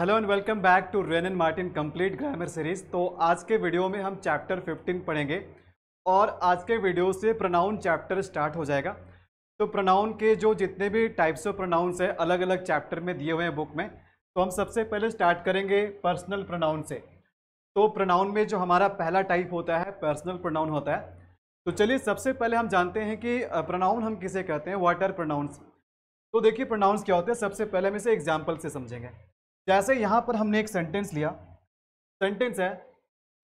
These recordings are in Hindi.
hello and welcome back to Wren and Martin complete grammar series तो आज के वीडियो में हम चैप्टर 15 पढ़ेंगे और आज के वीडियो से प्रोनाउन चैप्टर स्टार्ट हो जाएगा तो प्रोनाउन के जो जितने भी टाइप्स ऑफ प्रोनाउंस हैं अलग अलग चैप्टर में दिए हुए हैं बुक में तो हम सबसे पहले स्टार्ट करेंगे पर्सनल प्रोनाउन से तो प्रोनाउन में जो हमारा पहला टाइप होता है पर्सनल प्रोनाउन होता है तो चलिए सबसे पहले हम जानते हैं कि प्रोनाउन हम किसे कहते हैं वाटर प्रोनाउंस तो देखिए प्रोनाउंस क्या होते हैं सबसे पहले हम इसे एग्जाम्पल से समझेंगे जैसे यहाँ पर हमने एक सेंटेंस लिया सेंटेंस है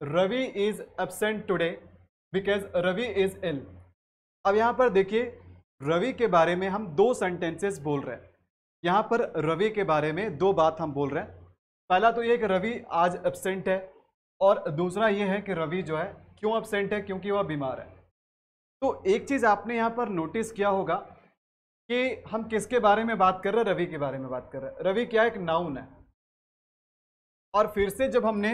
Ravi is absent today because Ravi is ill अब यहाँ पर देखिए रवि के बारे में हम दो सेंटेंसेस बोल रहे हैं यहाँ पर रवि के बारे में दो बात हम बोल रहे हैं पहला तो ये कि रवि आज एबसेंट है और दूसरा ये है कि रवि जो है क्यों एबसेंट है क्योंकि वह बीमार है तो एक चीज़ आपने यहाँ पर नोटिस किया होगा कि हम किसके बारे में बात कर रहे हैं रवि के बारे में बात कर रहे हैं रवि क्या एक नाउन है और फिर से जब हमने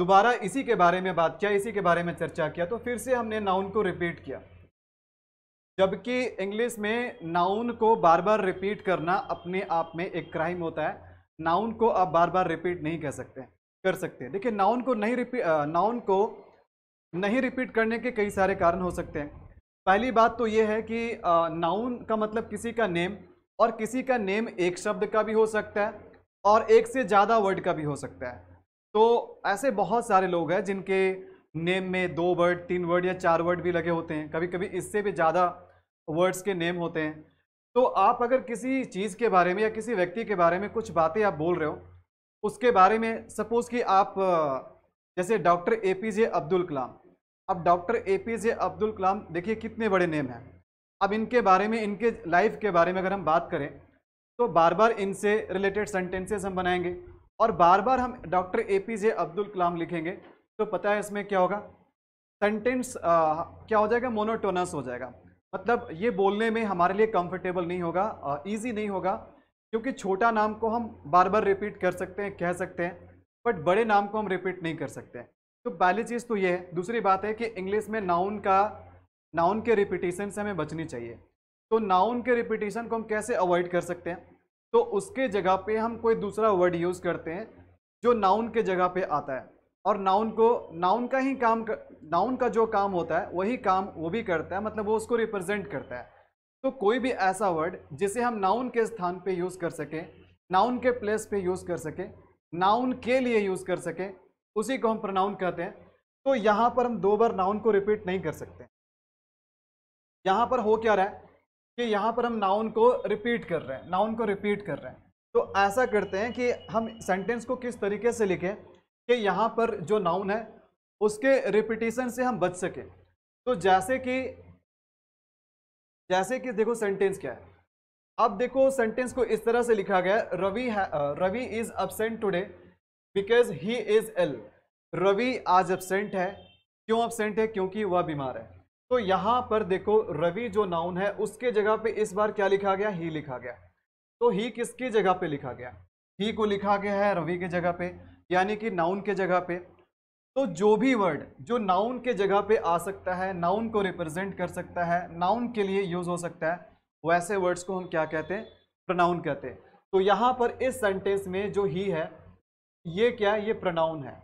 दोबारा इसी के बारे में बात किया इसी के बारे में चर्चा किया तो फिर से हमने नाउन को रिपीट किया जबकि इंग्लिश में नाउन को बार बार रिपीट करना अपने आप में एक क्राइम होता है नाउन को आप बार बार रिपीट नहीं कह सकते कर सकते देखिए नाउन को नहीं रिपीट नाउन को नहीं रिपीट करने के कई सारे कारण हो सकते हैं पहली बात तो ये है कि नाउन का मतलब किसी का नेम और किसी का नेम एक शब्द का भी हो सकता है और एक से ज़्यादा वर्ड का भी हो सकता है तो ऐसे बहुत सारे लोग हैं जिनके नेम में दो वर्ड तीन वर्ड या चार वर्ड भी लगे होते हैं कभी कभी इससे भी ज़्यादा वर्ड्स के नेम होते हैं तो आप अगर किसी चीज़ के बारे में या किसी व्यक्ति के बारे में कुछ बातें आप बोल रहे हो उसके बारे में सपोज़ कि आप जैसे doctor A P J Abdul Kalam अब doctor A P J Abdul Kalam देखिए कितने बड़े नेम हैं अब इनके बारे में इनके लाइफ के बारे में अगर हम बात करें तो बार बार इनसे रिलेटेड सेंटेंसेस हम बनाएंगे और बार बार हम doctor A P J Abdul Kalam लिखेंगे तो पता है इसमें क्या होगा सेंटेंस क्या हो जाएगा मोनोटोनस हो जाएगा मतलब ये बोलने में हमारे लिए कंफर्टेबल नहीं होगा ईजी नहीं होगा क्योंकि छोटा नाम को हम बार बार रिपीट कर सकते हैं कह सकते हैं बट बड़े नाम को हम रिपीट नहीं कर सकते हैं तो पहली चीज़ तो ये है दूसरी बात है कि इंग्लिश में नाउन का नाउन के रिपीटेशन से हमें बचनी चाहिए तो नाउन के रिपीटेशन को हम कैसे अवॉइड कर सकते हैं तो उसके जगह पे हम कोई दूसरा वर्ड यूज़ करते हैं जो नाउन के जगह पे आता है और नाउन को नाउन का ही काम नाउन का जो काम होता है वही काम वो भी करता है मतलब वो उसको रिप्रेजेंट करता है तो कोई भी ऐसा वर्ड जिसे हम नाउन के स्थान पर यूज़ कर सकें नाउन के प्लेस पर यूज़ कर सकें नाउन के लिए यूज़ कर सकें उसी को हम प्रोनाउन कहते हैं तो यहाँ पर हम दो बार नाउन को रिपीट नहीं कर सकते यहाँ पर हो क्या रहा है कि यहाँ पर हम नाउन को रिपीट कर रहे हैं नाउन को रिपीट कर रहे हैं तो ऐसा करते हैं कि हम सेंटेंस को किस तरीके से लिखें कि यहाँ पर जो नाउन है उसके रिपीटेशन से हम बच सकें तो जैसे कि जैसे कि देखो सेंटेंस क्या है अब देखो सेंटेंस को इस तरह से लिखा गया Ravi Ravi is absent today because he is ill Ravi आज एबसेंट है क्यों अबसेंट है क्योंकि वह बीमार है तो यहाँ पर देखो रवि जो नाउन है उसके जगह पे इस बार क्या लिखा गया ही लिखा गया तो ही किसकी जगह पे लिखा गया ही को लिखा गया है रवि के जगह पे यानी कि नाउन के जगह पे तो जो भी वर्ड जो नाउन के जगह पे आ सकता है नाउन को रिप्रेजेंट कर सकता है नाउन के लिए यूज हो सकता है वैसे वर्ड्स को हम क्या कहते हैं प्रोनाउन कहते हैं तो यहाँ पर इस सेंटेंस में जो ही है ये क्या है ये प्रोनाउन है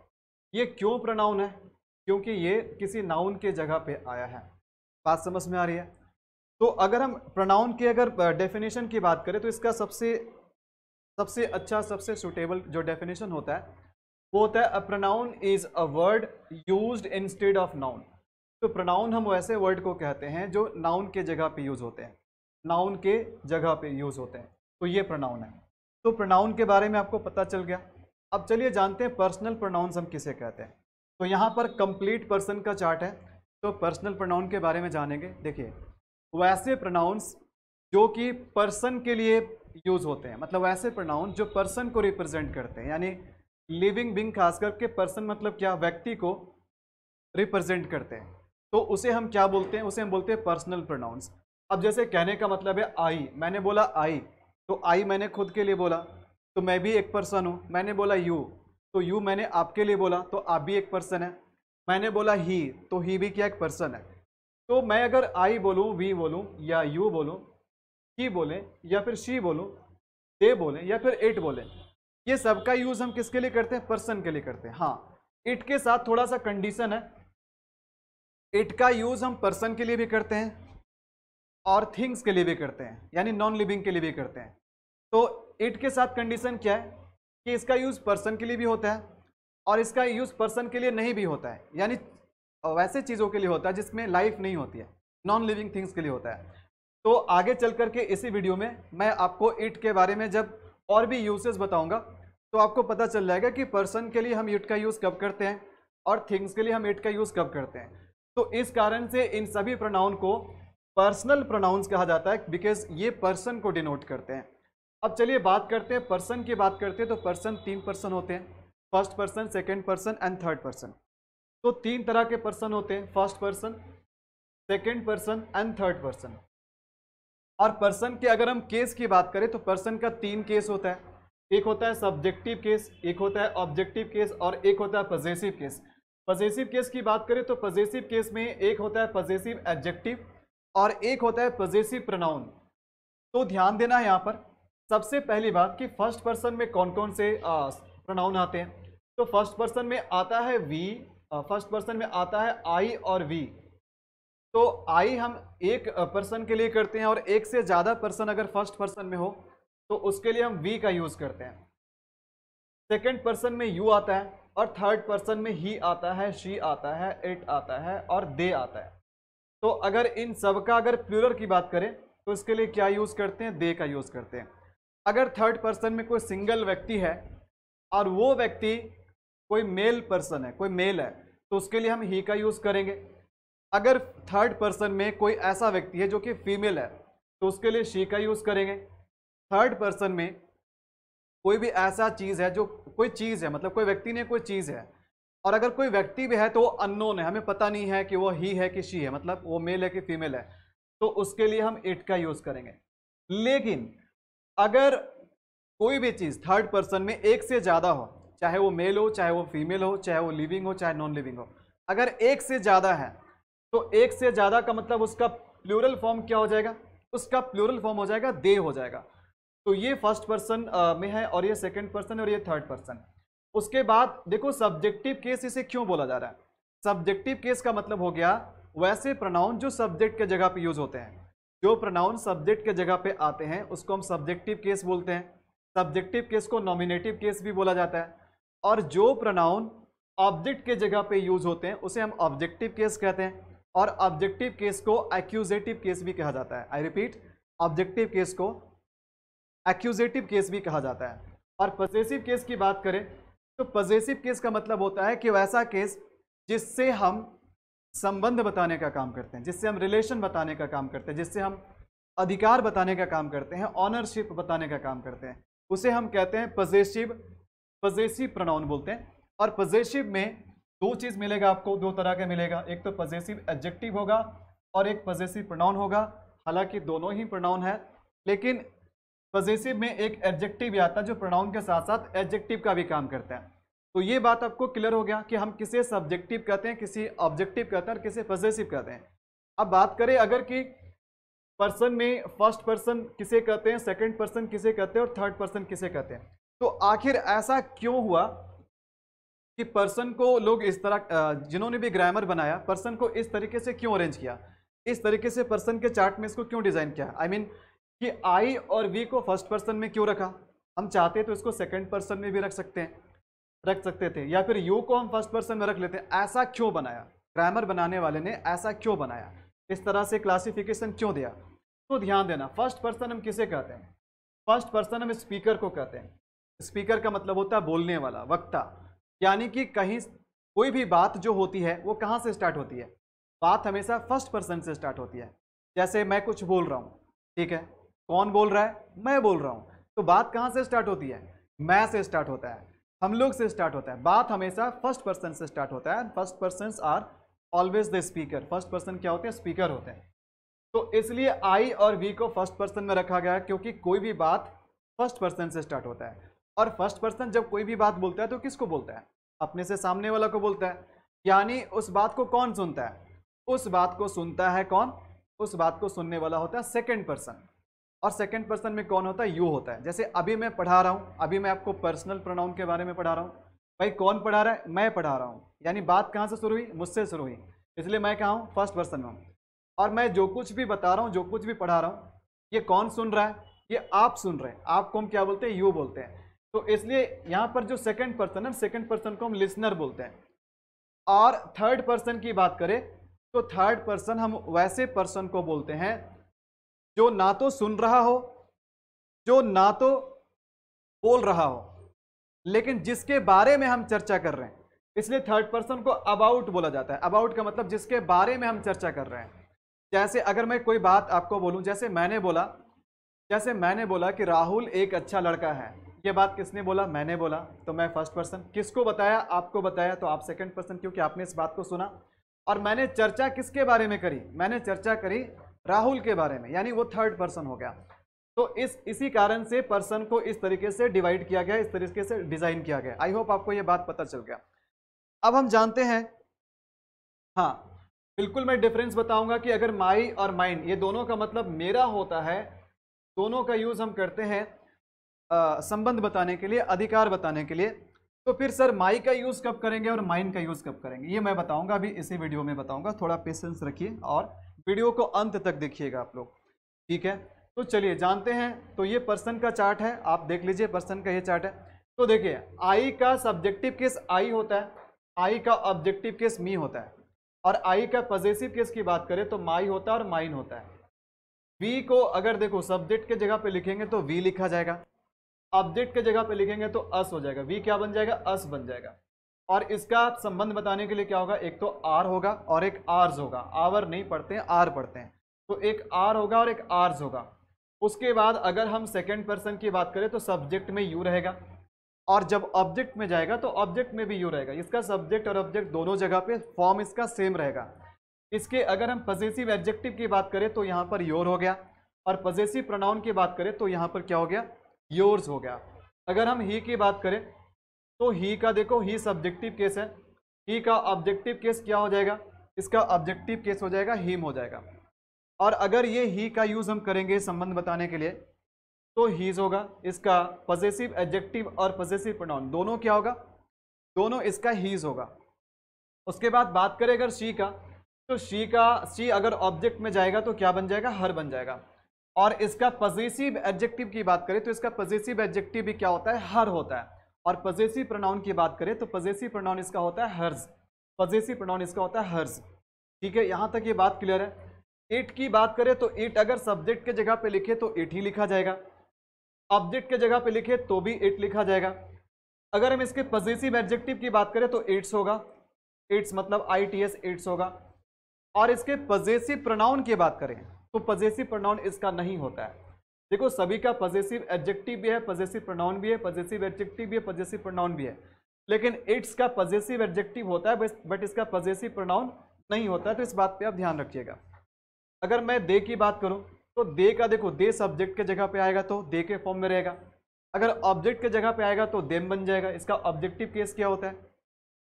ये क्यों प्रोनाउन है क्योंकि ये किसी नाउन के जगह पे आया है बात समझ में आ रही है तो अगर हम प्रोनाउन के अगर डेफिनेशन की बात करें तो इसका सबसे सबसे अच्छा सबसे सुटेबल जो डेफिनेशन होता है वो होता है a pronoun is a word used instead of noun तो प्रोनाउन हम वैसे वर्ड को कहते हैं जो नाउन के जगह पे यूज़ होते हैं नाउन के जगह पे यूज़ होते हैं तो ये प्रोनाउन है तो प्रोनाउन के बारे में आपको पता चल गया अब चलिए जानते हैं पर्सनल प्रोनाउंस हम किसे कहते हैं तो यहाँ पर कंप्लीट पर्सन का चार्ट है तो पर्सनल प्रोनाउन के बारे में जानेंगे देखिए वैसे प्रोनाउंस जो कि पर्सन के लिए यूज़ होते हैं मतलब वैसे प्रोनाउन जो पर्सन को रिप्रेजेंट करते हैं यानी लिविंग बिंग खास करके पर्सन मतलब क्या व्यक्ति को रिप्रेजेंट करते हैं तो उसे हम क्या बोलते हैं उसे हम बोलते हैं पर्सनल प्रोनाउंस अब जैसे कहने का मतलब है आई मैंने बोला आई तो आई मैंने खुद के लिए बोला तो मैं भी एक पर्सन हूँ मैंने बोला यू तो यू मैंने आपके लिए बोला तो आप भी एक पर्सन है मैंने बोला ही तो ही भी क्या एक पर्सन है तो मैं अगर आई बोलूँ वी बोलूँ या यू बोलूँ ही बोलें या फिर शी बोलूँ दे बोलें या फिर इट बोलें ये सबका यूज़ हम किसके लिए करते हैं पर्सन के लिए करते हैं हाँ इट के साथ थोड़ा सा कंडीशन है इट का यूज़ हम पर्सन के लिए भी करते हैं और थिंग्स के लिए भी करते हैं यानी नॉन लिविंग के लिए भी करते हैं तो इट के साथ कंडीशन क्या है कि इसका यूज़ पर्सन के लिए भी होता है और इसका यूज़ पर्सन के लिए नहीं भी होता है यानी वैसे चीज़ों के लिए होता है जिसमें लाइफ नहीं होती है नॉन लिविंग थिंग्स के लिए होता है तो आगे चल करके इसी वीडियो में मैं आपको इट के बारे में जब और भी यूसेज बताऊँगा तो आपको पता चल जाएगा कि पर्सन के लिए हम इट का यूज़ कब करते हैं और थिंग्स के लिए हम इट का यूज़ कब करते हैं तो इस कारण से इन सभी प्रोनाउन को पर्सनल प्रोनाउंस कहा जाता है बिकॉज ये पर्सन को डिनोट करते हैं अब चलिए बात करते हैं पर्सन की बात करते हैं तो पर्सन तीन पर्सन होते हैं first person second person and third person तो तीन तरह के पर्सन होते हैं first person second person and third person और पर्सन के अगर हम केस की बात करें तो पर्सन का तीन केस होता है एक होता है सब्जेक्टिव केस एक होता है ऑब्जेक्टिव केस और एक होता है पजेसिव केस पजेसिव केस की बात करें तो पजेसिव केस में एक होता है पजेसिव एब्जेक्टिव और एक होता है पजेसिव प्रनाउन तो ध्यान देना है यहाँ पर सबसे पहली बात कि फर्स्ट पर्सन में कौन कौन से प्रोनाउन आते हैं तो फर्स्ट पर्सन में आता है वी फर्स्ट पर्सन में आता है आई और वी तो आई हम एक पर्सन के लिए करते हैं और एक से ज़्यादा पर्सन अगर फर्स्ट पर्सन में हो तो उसके लिए हम वी का यूज़ करते हैं सेकेंड पर्सन में यू आता है और थर्ड पर्सन में ही आता है शी आता है इट आता है और दे आता है तो अगर इन सब का अगर प्लूरल की बात करें तो इसके लिए क्या यूज़ करते हैं दे का यूज़ करते हैं अगर थर्ड पर्सन में कोई सिंगल व्यक्ति है और वो व्यक्ति कोई मेल पर्सन है कोई मेल है तो उसके लिए हम ही का यूज़ करेंगे अगर थर्ड पर्सन में कोई ऐसा व्यक्ति है जो कि फीमेल है तो उसके लिए शी का यूज़ करेंगे थर्ड पर्सन में कोई भी ऐसा चीज़ है जो कोई चीज़ है मतलब कोई व्यक्ति नहीं कोई चीज़ है और अगर कोई व्यक्ति भी है तो वो अननोन है हमें पता नहीं है कि वो ही है कि शी है मतलब वो मेल है कि फीमेल है तो उसके लिए हम इट का यूज़ करेंगे लेकिन अगर कोई भी चीज़ थर्ड पर्सन में एक से ज़्यादा हो चाहे वो मेल हो चाहे वो फीमेल हो चाहे वो लिविंग हो चाहे नॉन लिविंग हो अगर एक से ज़्यादा है तो एक से ज़्यादा का मतलब उसका प्लूरल फॉर्म क्या हो जाएगा उसका प्लूरल फॉर्म हो जाएगा दे हो जाएगा तो ये फर्स्ट पर्सन में है और ये सेकेंड पर्सन और ये थर्ड पर्सन उसके बाद देखो सब्जेक्टिव केस इसे क्यों बोला जा रहा है सब्जेक्टिव केस का मतलब हो गया वैसे प्रोनाउन जो सब्जेक्ट के जगह पे यूज़ होते हैं जो प्रोनाउन सब्जेक्ट के जगह पे आते हैं उसको हम सब्जेक्टिव केस बोलते हैं सब्जेक्टिव केस को नॉमिनेटिव केस भी बोला जाता है और जो प्रनाउन ऑब्जेक्ट के जगह पे यूज होते हैं उसे हम ऑब्जेक्टिव केस कहते हैं और ऑब्जेक्टिव केस को एक्यूजेटिव केस भी कहा जाता है आई रिपीट ऑब्जेक्टिव केस को एक्यूजेटिव केस भी कहा जाता है और पजेसिव केस की बात करें तो पजेसिव केस का मतलब होता है कि वैसा केस जिससे हम संबंध बताने का काम करते हैं जिससे हम रिलेशन बताने का काम करते हैं जिससे हम अधिकार बताने का काम करते हैं ऑनरशिप बताने का काम करते हैं उसे हम कहते हैं पजेसिव पजेसिव प्रोनाउन बोलते हैं और पजेसिव में दो चीज़ मिलेगा आपको दो तरह के मिलेगा एक तो पजेसिव एडजेक्टिव होगा और एक पजेसिव प्रोनाउन होगा हालांकि दोनों ही प्रोनाउन है लेकिन पजेसिव में एक एडजेक्टिव भी आता है जो प्रोनाउन के साथ साथ एडजेक्टिव का भी काम करता है तो ये बात आपको क्लियर हो गया कि हम किसे सब्जेक्टिव कहते हैं किसी ऑब्जेक्टिव कहते हैं और किसे पजेसिव कहते हैं अब बात करें अगर कि पर्सन में फर्स्ट पर्सन किसे कहते हैं सेकंड पर्सन किसे कहते हैं और थर्ड पर्सन किसे कहते हैं तो आखिर ऐसा क्यों हुआ कि पर्सन को लोग इस तरह जिन्होंने भी ग्रामर बनाया पर्सन को इस तरीके से क्यों अरेंज किया इस तरीके से पर्सन के चार्ट में इसको क्यों डिज़ाइन किया आई I मीन mean, कि आई और वी को फर्स्ट पर्सन में क्यों रखा हम चाहते तो इसको सेकेंड पर्सन में भी रख सकते हैं रख सकते थे या फिर यू को हम फर्स्ट पर्सन में रख लेते हैं ऐसा क्यों बनाया ग्रामर बनाने वाले ने ऐसा क्यों बनाया इस तरह से क्लासिफिकेशन क्यों दिया तो ध्यान देना फर्स्ट पर्सन हम किसे कहते हैं फर्स्ट पर्सन हम स्पीकर को कहते हैं स्पीकर का मतलब होता है बोलने वाला वक्ता यानी कि कहीं कोई भी बात जो होती है वो कहाँ से स्टार्ट होती है बात हमेशा फर्स्ट पर्सन से स्टार्ट होती है जैसे मैं कुछ बोल रहा हूँ ठीक है कौन बोल रहा है मैं बोल रहा हूँ तो बात कहाँ से स्टार्ट होती है मैं से स्टार्ट होता है हम लोग से स्टार्ट होता है बात हमेशा फर्स्ट पर्सन से स्टार्ट होता है first person are always the speaker first person क्या होते हैं स्पीकर होते हैं तो इसलिए आई और वी को फर्स्ट पर्सन में रखा गया क्योंकि कोई भी बात फर्स्ट पर्सन से स्टार्ट होता है और फर्स्ट पर्सन जब कोई भी बात बोलता है तो किसको बोलता है अपने से सामने वाला को बोलता है यानी उस बात को कौन सुनता है उस बात को सुनता है कौन उस बात को सुनने वाला होता है सेकेंड पर्सन और सेकेंड पर्सन में कौन होता है यू होता है जैसे अभी मैं पढ़ा रहा हूँ अभी मैं आपको पर्सनल प्रोनाउन के बारे में पढ़ा रहा हूँ भाई कौन पढ़ा रहा है मैं पढ़ा रहा हूँ यानी बात कहाँ से शुरू हुई मुझसे शुरू हुई इसलिए मैं कहाँ हूँ फर्स्ट पर्सन में हूँ और मैं जो कुछ भी बता रहा हूँ जो कुछ भी पढ़ा रहा हूँ ये कौन सुन रहा है ये आप सुन रहे हैं आपको हम क्या बोलते हैं यू बोलते हैं तो इसलिए यहाँ पर जो सेकंड पर्सन है सेकंड पर्सन को हम लिसनर बोलते हैं और थर्ड पर्सन की बात करें तो थर्ड पर्सन हम वैसे पर्सन को बोलते हैं जो ना तो सुन रहा हो जो ना तो बोल रहा हो लेकिन जिसके बारे में हम चर्चा कर रहे हैं इसलिए थर्ड पर्सन को अबाउट बोला जाता है अबाउट का मतलब जिसके बारे में हम चर्चा कर रहे हैं जैसे अगर मैं कोई बात आपको बोलूं जैसे मैंने बोला जैसे मैंने बोला कि राहुल एक अच्छा लड़का है ये बात किसने बोला मैंने बोला तो मैं फर्स्ट पर्सन किसको बताया आपको बताया तो आप सेकंड पर्सन क्योंकि आपने इस बात को सुना और मैंने चर्चा किसके बारे में करी मैंने चर्चा करी राहुल के बारे में यानी वो थर्ड पर्सन हो गया तो इस इसी कारण से पर्सन को इस तरीके से डिवाइड किया गया इस तरीके से डिज़ाइन किया गया आई होप आपको यह बात पता चल गया अब हम जानते हैं हाँ बिल्कुल मैं डिफरेंस बताऊंगा कि अगर माई और माइंड ये दोनों का मतलब मेरा होता है दोनों का यूज़ हम करते हैं संबंध बताने के लिए अधिकार बताने के लिए तो फिर सर माई का यूज़ कब करेंगे और माइंड का यूज़ कब करेंगे ये मैं बताऊंगा अभी इसी वीडियो में बताऊंगा थोड़ा पेशेंस रखिए और वीडियो को अंत तक देखिएगा आप लोग ठीक है तो चलिए जानते हैं तो ये पर्सन का चार्ट है आप देख लीजिए पर्सन का ये चार्ट है तो देखिए आई का सब्जेक्टिव केस आई होता है आई का ऑब्जेक्टिव केस मी होता है और आई का पजेसिव केस की बात करें तो माई होता है और माइन होता है वी को अगर देखो सब्जेक्ट के जगह पे लिखेंगे तो वी लिखा जाएगा ऑब्जेक्ट के जगह पे लिखेंगे तो अस हो जाएगा वी क्या बन जाएगा अस बन जाएगा और इसका संबंध बताने के लिए क्या होगा एक तो आर होगा और एक आर्स होगा आवर नहीं पढ़ते हैं आर पढ़ते हैं तो एक आर होगा और एक आर्स होगा उसके बाद अगर हम सेकेंड पर्सन की बात करें तो सब्जेक्ट में यू रहेगा और जब ऑब्जेक्ट में जाएगा तो ऑब्जेक्ट में भी यू रहेगा इसका सब्जेक्ट और ऑब्जेक्ट दोनों जगह पे फॉर्म इसका सेम रहेगा इसके अगर हम पजेसिव एब्जेक्टिव की बात करें तो यहाँ पर योर हो गया और पजेसिव प्रोनाउन की बात करें तो यहाँ पर क्या हो गया योर्स हो गया अगर हम ही की बात करें तो ही का देखो ही सब्जेक्टिव केस है ही का ऑब्जेक्टिव केस क्या हो जाएगा इसका ऑब्जेक्टिव केस हो जाएगा हीम हो जाएगा और अगर ये ही का यूज़ हम करेंगे संबंध बताने के लिए तो हीज़ होगा इसका पजेसिव एडजेक्टिव और पजेसिव प्रोनाउन दोनों क्या होगा दोनों इसका हीज़ होगा उसके बाद बात करें अगर शी का तो शी का शी अगर ऑब्जेक्ट में जाएगा तो क्या बन जाएगा हर बन जाएगा और इसका पजेसिव एडजेक्टिव की बात करें तो इसका पजेसिव एडजेक्टिव भी क्या होता है हर होता है और पजेसिव प्रोनाउन की बात करें तो पजेसिव प्रोनाउन इसका होता है हर्ज पजेसिव प्रोनाउन इसका होता है हर्ज ठीक है यहाँ तक ये बात क्लियर है इट की बात करें तो इट अगर सब्जेक्ट के जगह पे लिखे तो इट ही लिखा जाएगा ऑब्जेक्ट के जगह पे लिखे तो भी इट लिखा जाएगा अगर हम इसके पजेसिव एडजेक्टिव की बात करें तो इट्स होगा इट्स मतलब आई टी एस इट्स होगा और इसके पजेसिव प्रोनाउन की बात करें तो पजेसिव प्रोनाउन इसका नहीं होता है देखो सभी का पजेसिव एडजेक्टिव भी है पजेसिव प्रोनाउन भी है पजेसिव एडजेक्टिव भी है पजेसिव प्रोनाउन भी है लेकिन इट्स का पजेसिव एडजेक्टिव होता है बट इसका पजेसिव प्रोनाउन नहीं होता है तो इस बात पे आप ध्यान रखिएगा अगर मैं दे की बात करूँ तो दे का देखो दे सब्जेक्ट के जगह पे आएगा तो दे के फॉर्म में रहेगा अगर ऑब्जेक्ट के जगह पे आएगा तो देम बन जाएगा इसका ऑब्जेक्टिव केस क्या होता है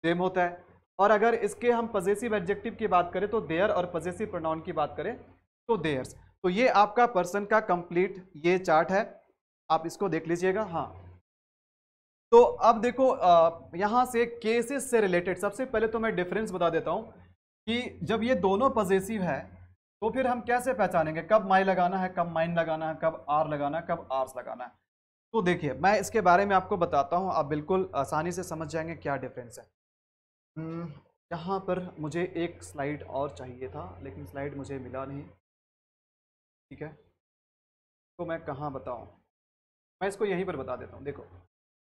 देम होता है और अगर इसके हम पजेसिव एब्जेक्टिव की बात करें तो देयर और पजेसिव प्रोनाउन की बात करें तो देयर्स तो ये आपका पर्सन का कंप्लीट ये चार्ट है आप इसको देख लीजिएगा हाँ तो अब देखो यहाँ से केसेस से रिलेटेड सबसे पहले तो मैं डिफरेंस बता देता हूँ कि जब ये दोनों पजेसिव है तो फिर हम कैसे पहचानेंगे कब माई लगाना है कब माइन लगाना है कब आर लगाना है कब आर्स लगाना है तो देखिए मैं इसके बारे में आपको बताता हूँ आप बिल्कुल आसानी से समझ जाएंगे क्या डिफरेंस है हम्म, यहाँ पर मुझे एक स्लाइड और चाहिए था लेकिन स्लाइड मुझे मिला नहीं ठीक है तो मैं कहाँ बताऊँ मैं इसको यहीं पर बता देता हूँ देखो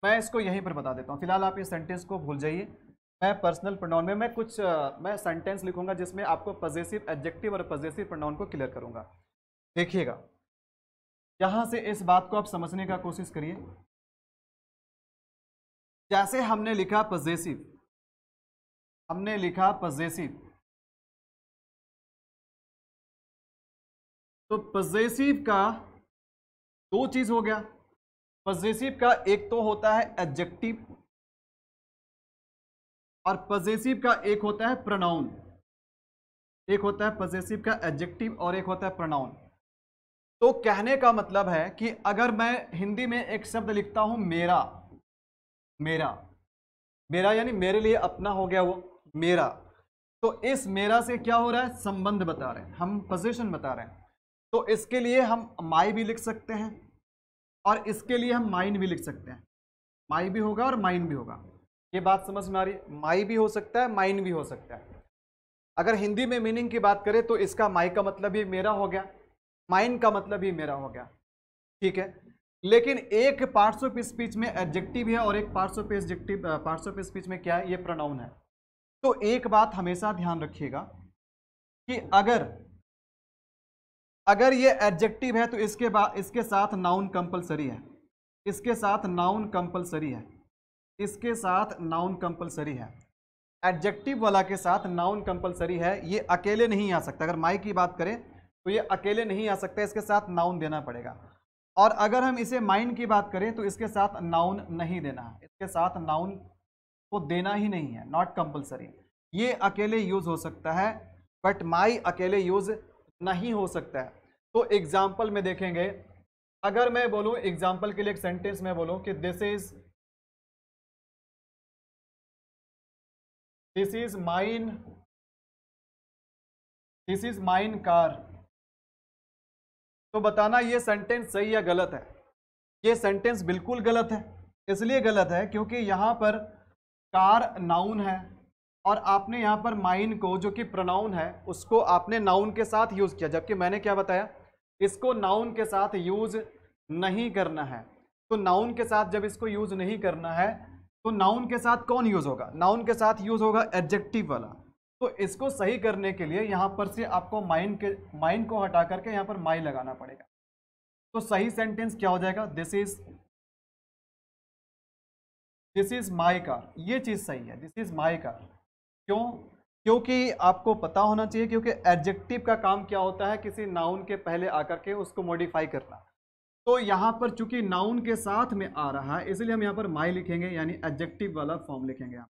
मैं इसको यहीं पर बता देता हूँ फिलहाल आप इस सेंटेंस को भूल जाइए मैं पर्सनल प्रोनाउन में मैं कुछ मैं सेंटेंस लिखूंगा जिसमें आपको पजेसिव एडजेक्टिव और पजेसिव प्रोनाउन को क्लियर करूंगा देखिएगा यहां से इस बात को आप समझने का कोशिश करिए जैसे हमने लिखा पजेसिव हमने लिखा पजेसिव तो पजेसिव का दो चीज हो गया पजेसिव का एक तो होता है एडजेक्टिव और पजेसिव का एक होता है प्रोनाउन एक होता है पजेसिव का एडजेक्टिव और एक होता है प्रोनाउन तो कहने का मतलब है कि अगर मैं हिंदी में एक शब्द लिखता हूं मेरा मेरा मेरा यानी मेरे लिए अपना हो गया वो मेरा तो इस मेरा से क्या हो रहा है संबंध बता रहे हैं हम पोजीशन बता रहे हैं तो इसके लिए हम माई भी लिख सकते हैं और इसके लिए हम माइन भी लिख सकते हैं माई भी होगा और माइन भी होगा ये बात समझ में आ रही है माई भी हो सकता है माइन भी हो सकता है अगर हिंदी में मीनिंग की बात करें तो इसका माई का मतलब ही मेरा हो गया माइन का मतलब ही मेरा हो गया ठीक है लेकिन एक पार्ट्स ऑफ स्पीच में एडजेक्टिव है और एक parts of adjective parts of speech में क्या है ये प्रोनाउन है तो एक बात हमेशा ध्यान रखिएगा कि अगर अगर ये एडजेक्टिव है तो इसके बाद इसके साथ नाउन कंपलसरी है इसके साथ नाउन कंपलसरी है इसके साथ नाउन कंपलसरी है एडजेक्टिव वाला के साथ नाउन कंपलसरी है ये अकेले नहीं आ सकता अगर माई की बात करें तो ये अकेले नहीं आ सकता इसके साथ नाउन देना पड़ेगा और अगर हम इसे माइंड की बात करें तो इसके साथ नाउन नहीं देना है इसके साथ नाउन को देना ही नहीं है नॉट कंपलसरी ये अकेले यूज़ हो सकता है बट माई अकेले यूज़ नहीं हो सकता है तो एग्ज़ाम्पल में देखेंगे अगर मैं बोलूँ एग्ज़ाम्पल के लिए एक सेंटेंस में बोलूँ कि this is this is mine this is mine car तो बताना ये सेंटेंस सही या गलत है ये सेंटेंस बिल्कुल गलत है इसलिए गलत है क्योंकि यहाँ पर कार नाउन है और आपने यहाँ पर माइन को जो कि प्रोनाउन है उसको आपने नाउन के साथ यूज़ किया जबकि मैंने क्या बताया इसको नाउन के साथ यूज़ नहीं करना है तो नाउन के साथ जब इसको यूज़ नहीं करना है तो नाउन के साथ कौन यूज होगा नाउन के साथ यूज होगा एडजेक्टिव वाला तो इसको सही करने के लिए यहाँ पर से आपको माइंड के माइंड को हटा करके यहाँ पर माई लगाना पड़ेगा तो सही सेंटेंस क्या हो जाएगा this is this is my car ये चीज सही है दिस इज माई कार क्यों क्योंकि आपको पता होना चाहिए क्योंकि एडजेक्टिव का काम क्या होता है किसी नाउन के पहले आकर के उसको मॉडिफाई करना तो यहाँ पर चूंकि नाउन के साथ में आ रहा है इसलिए हम यहाँ पर माई लिखेंगे यानी एडजेक्टिव वाला फॉर्म लिखेंगे आप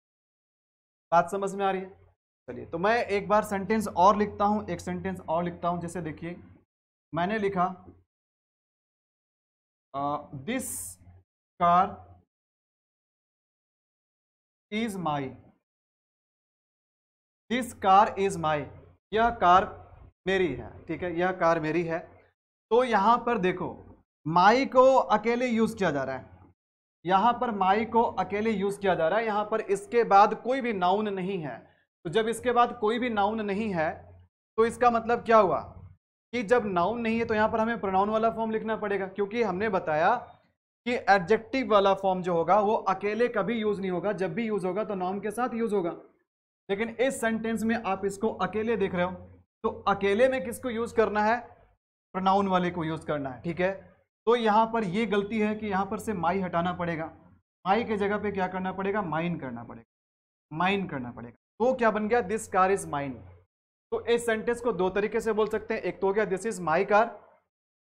बात समझ में आ रही है चलिए तो मैं एक बार सेंटेंस और लिखता हूँ एक सेंटेंस और लिखता हूँ जैसे देखिए मैंने लिखा this car is my this car is my यह कार मेरी है ठीक है यह कार मेरी है तो यहाँ पर देखो माई को अकेले यूज किया जा रहा है यहां पर माई को अकेले यूज किया जा रहा है यहाँ पर इसके बाद कोई भी नाउन नहीं है तो जब इसके बाद कोई भी नाउन नहीं है तो इसका मतलब क्या हुआ कि जब नाउन नहीं है तो यहाँ पर हमें प्रोनाउन वाला फॉर्म लिखना पड़ेगा क्योंकि हमने बताया कि एडजेक्टिव वाला फॉर्म जो होगा वो अकेले कभी यूज नहीं होगा जब भी यूज होगा तो नाउन के साथ यूज होगा लेकिन इस सेंटेंस में आप इसको अकेले देख रहे हो तो अकेले में किसको यूज करना है प्रोनाउन वाले को यूज करना है ठीक है तो यहाँ पर ये गलती है कि यहाँ पर से माई हटाना पड़ेगा माई के जगह पे क्या करना पड़ेगा माइन करना पड़ेगा माइन करना पड़ेगा तो क्या बन गया दिस कार इज माइन तो इस सेंटेंस को दो तरीके से बोल सकते हैं एक तो हो गया दिस इज माई कार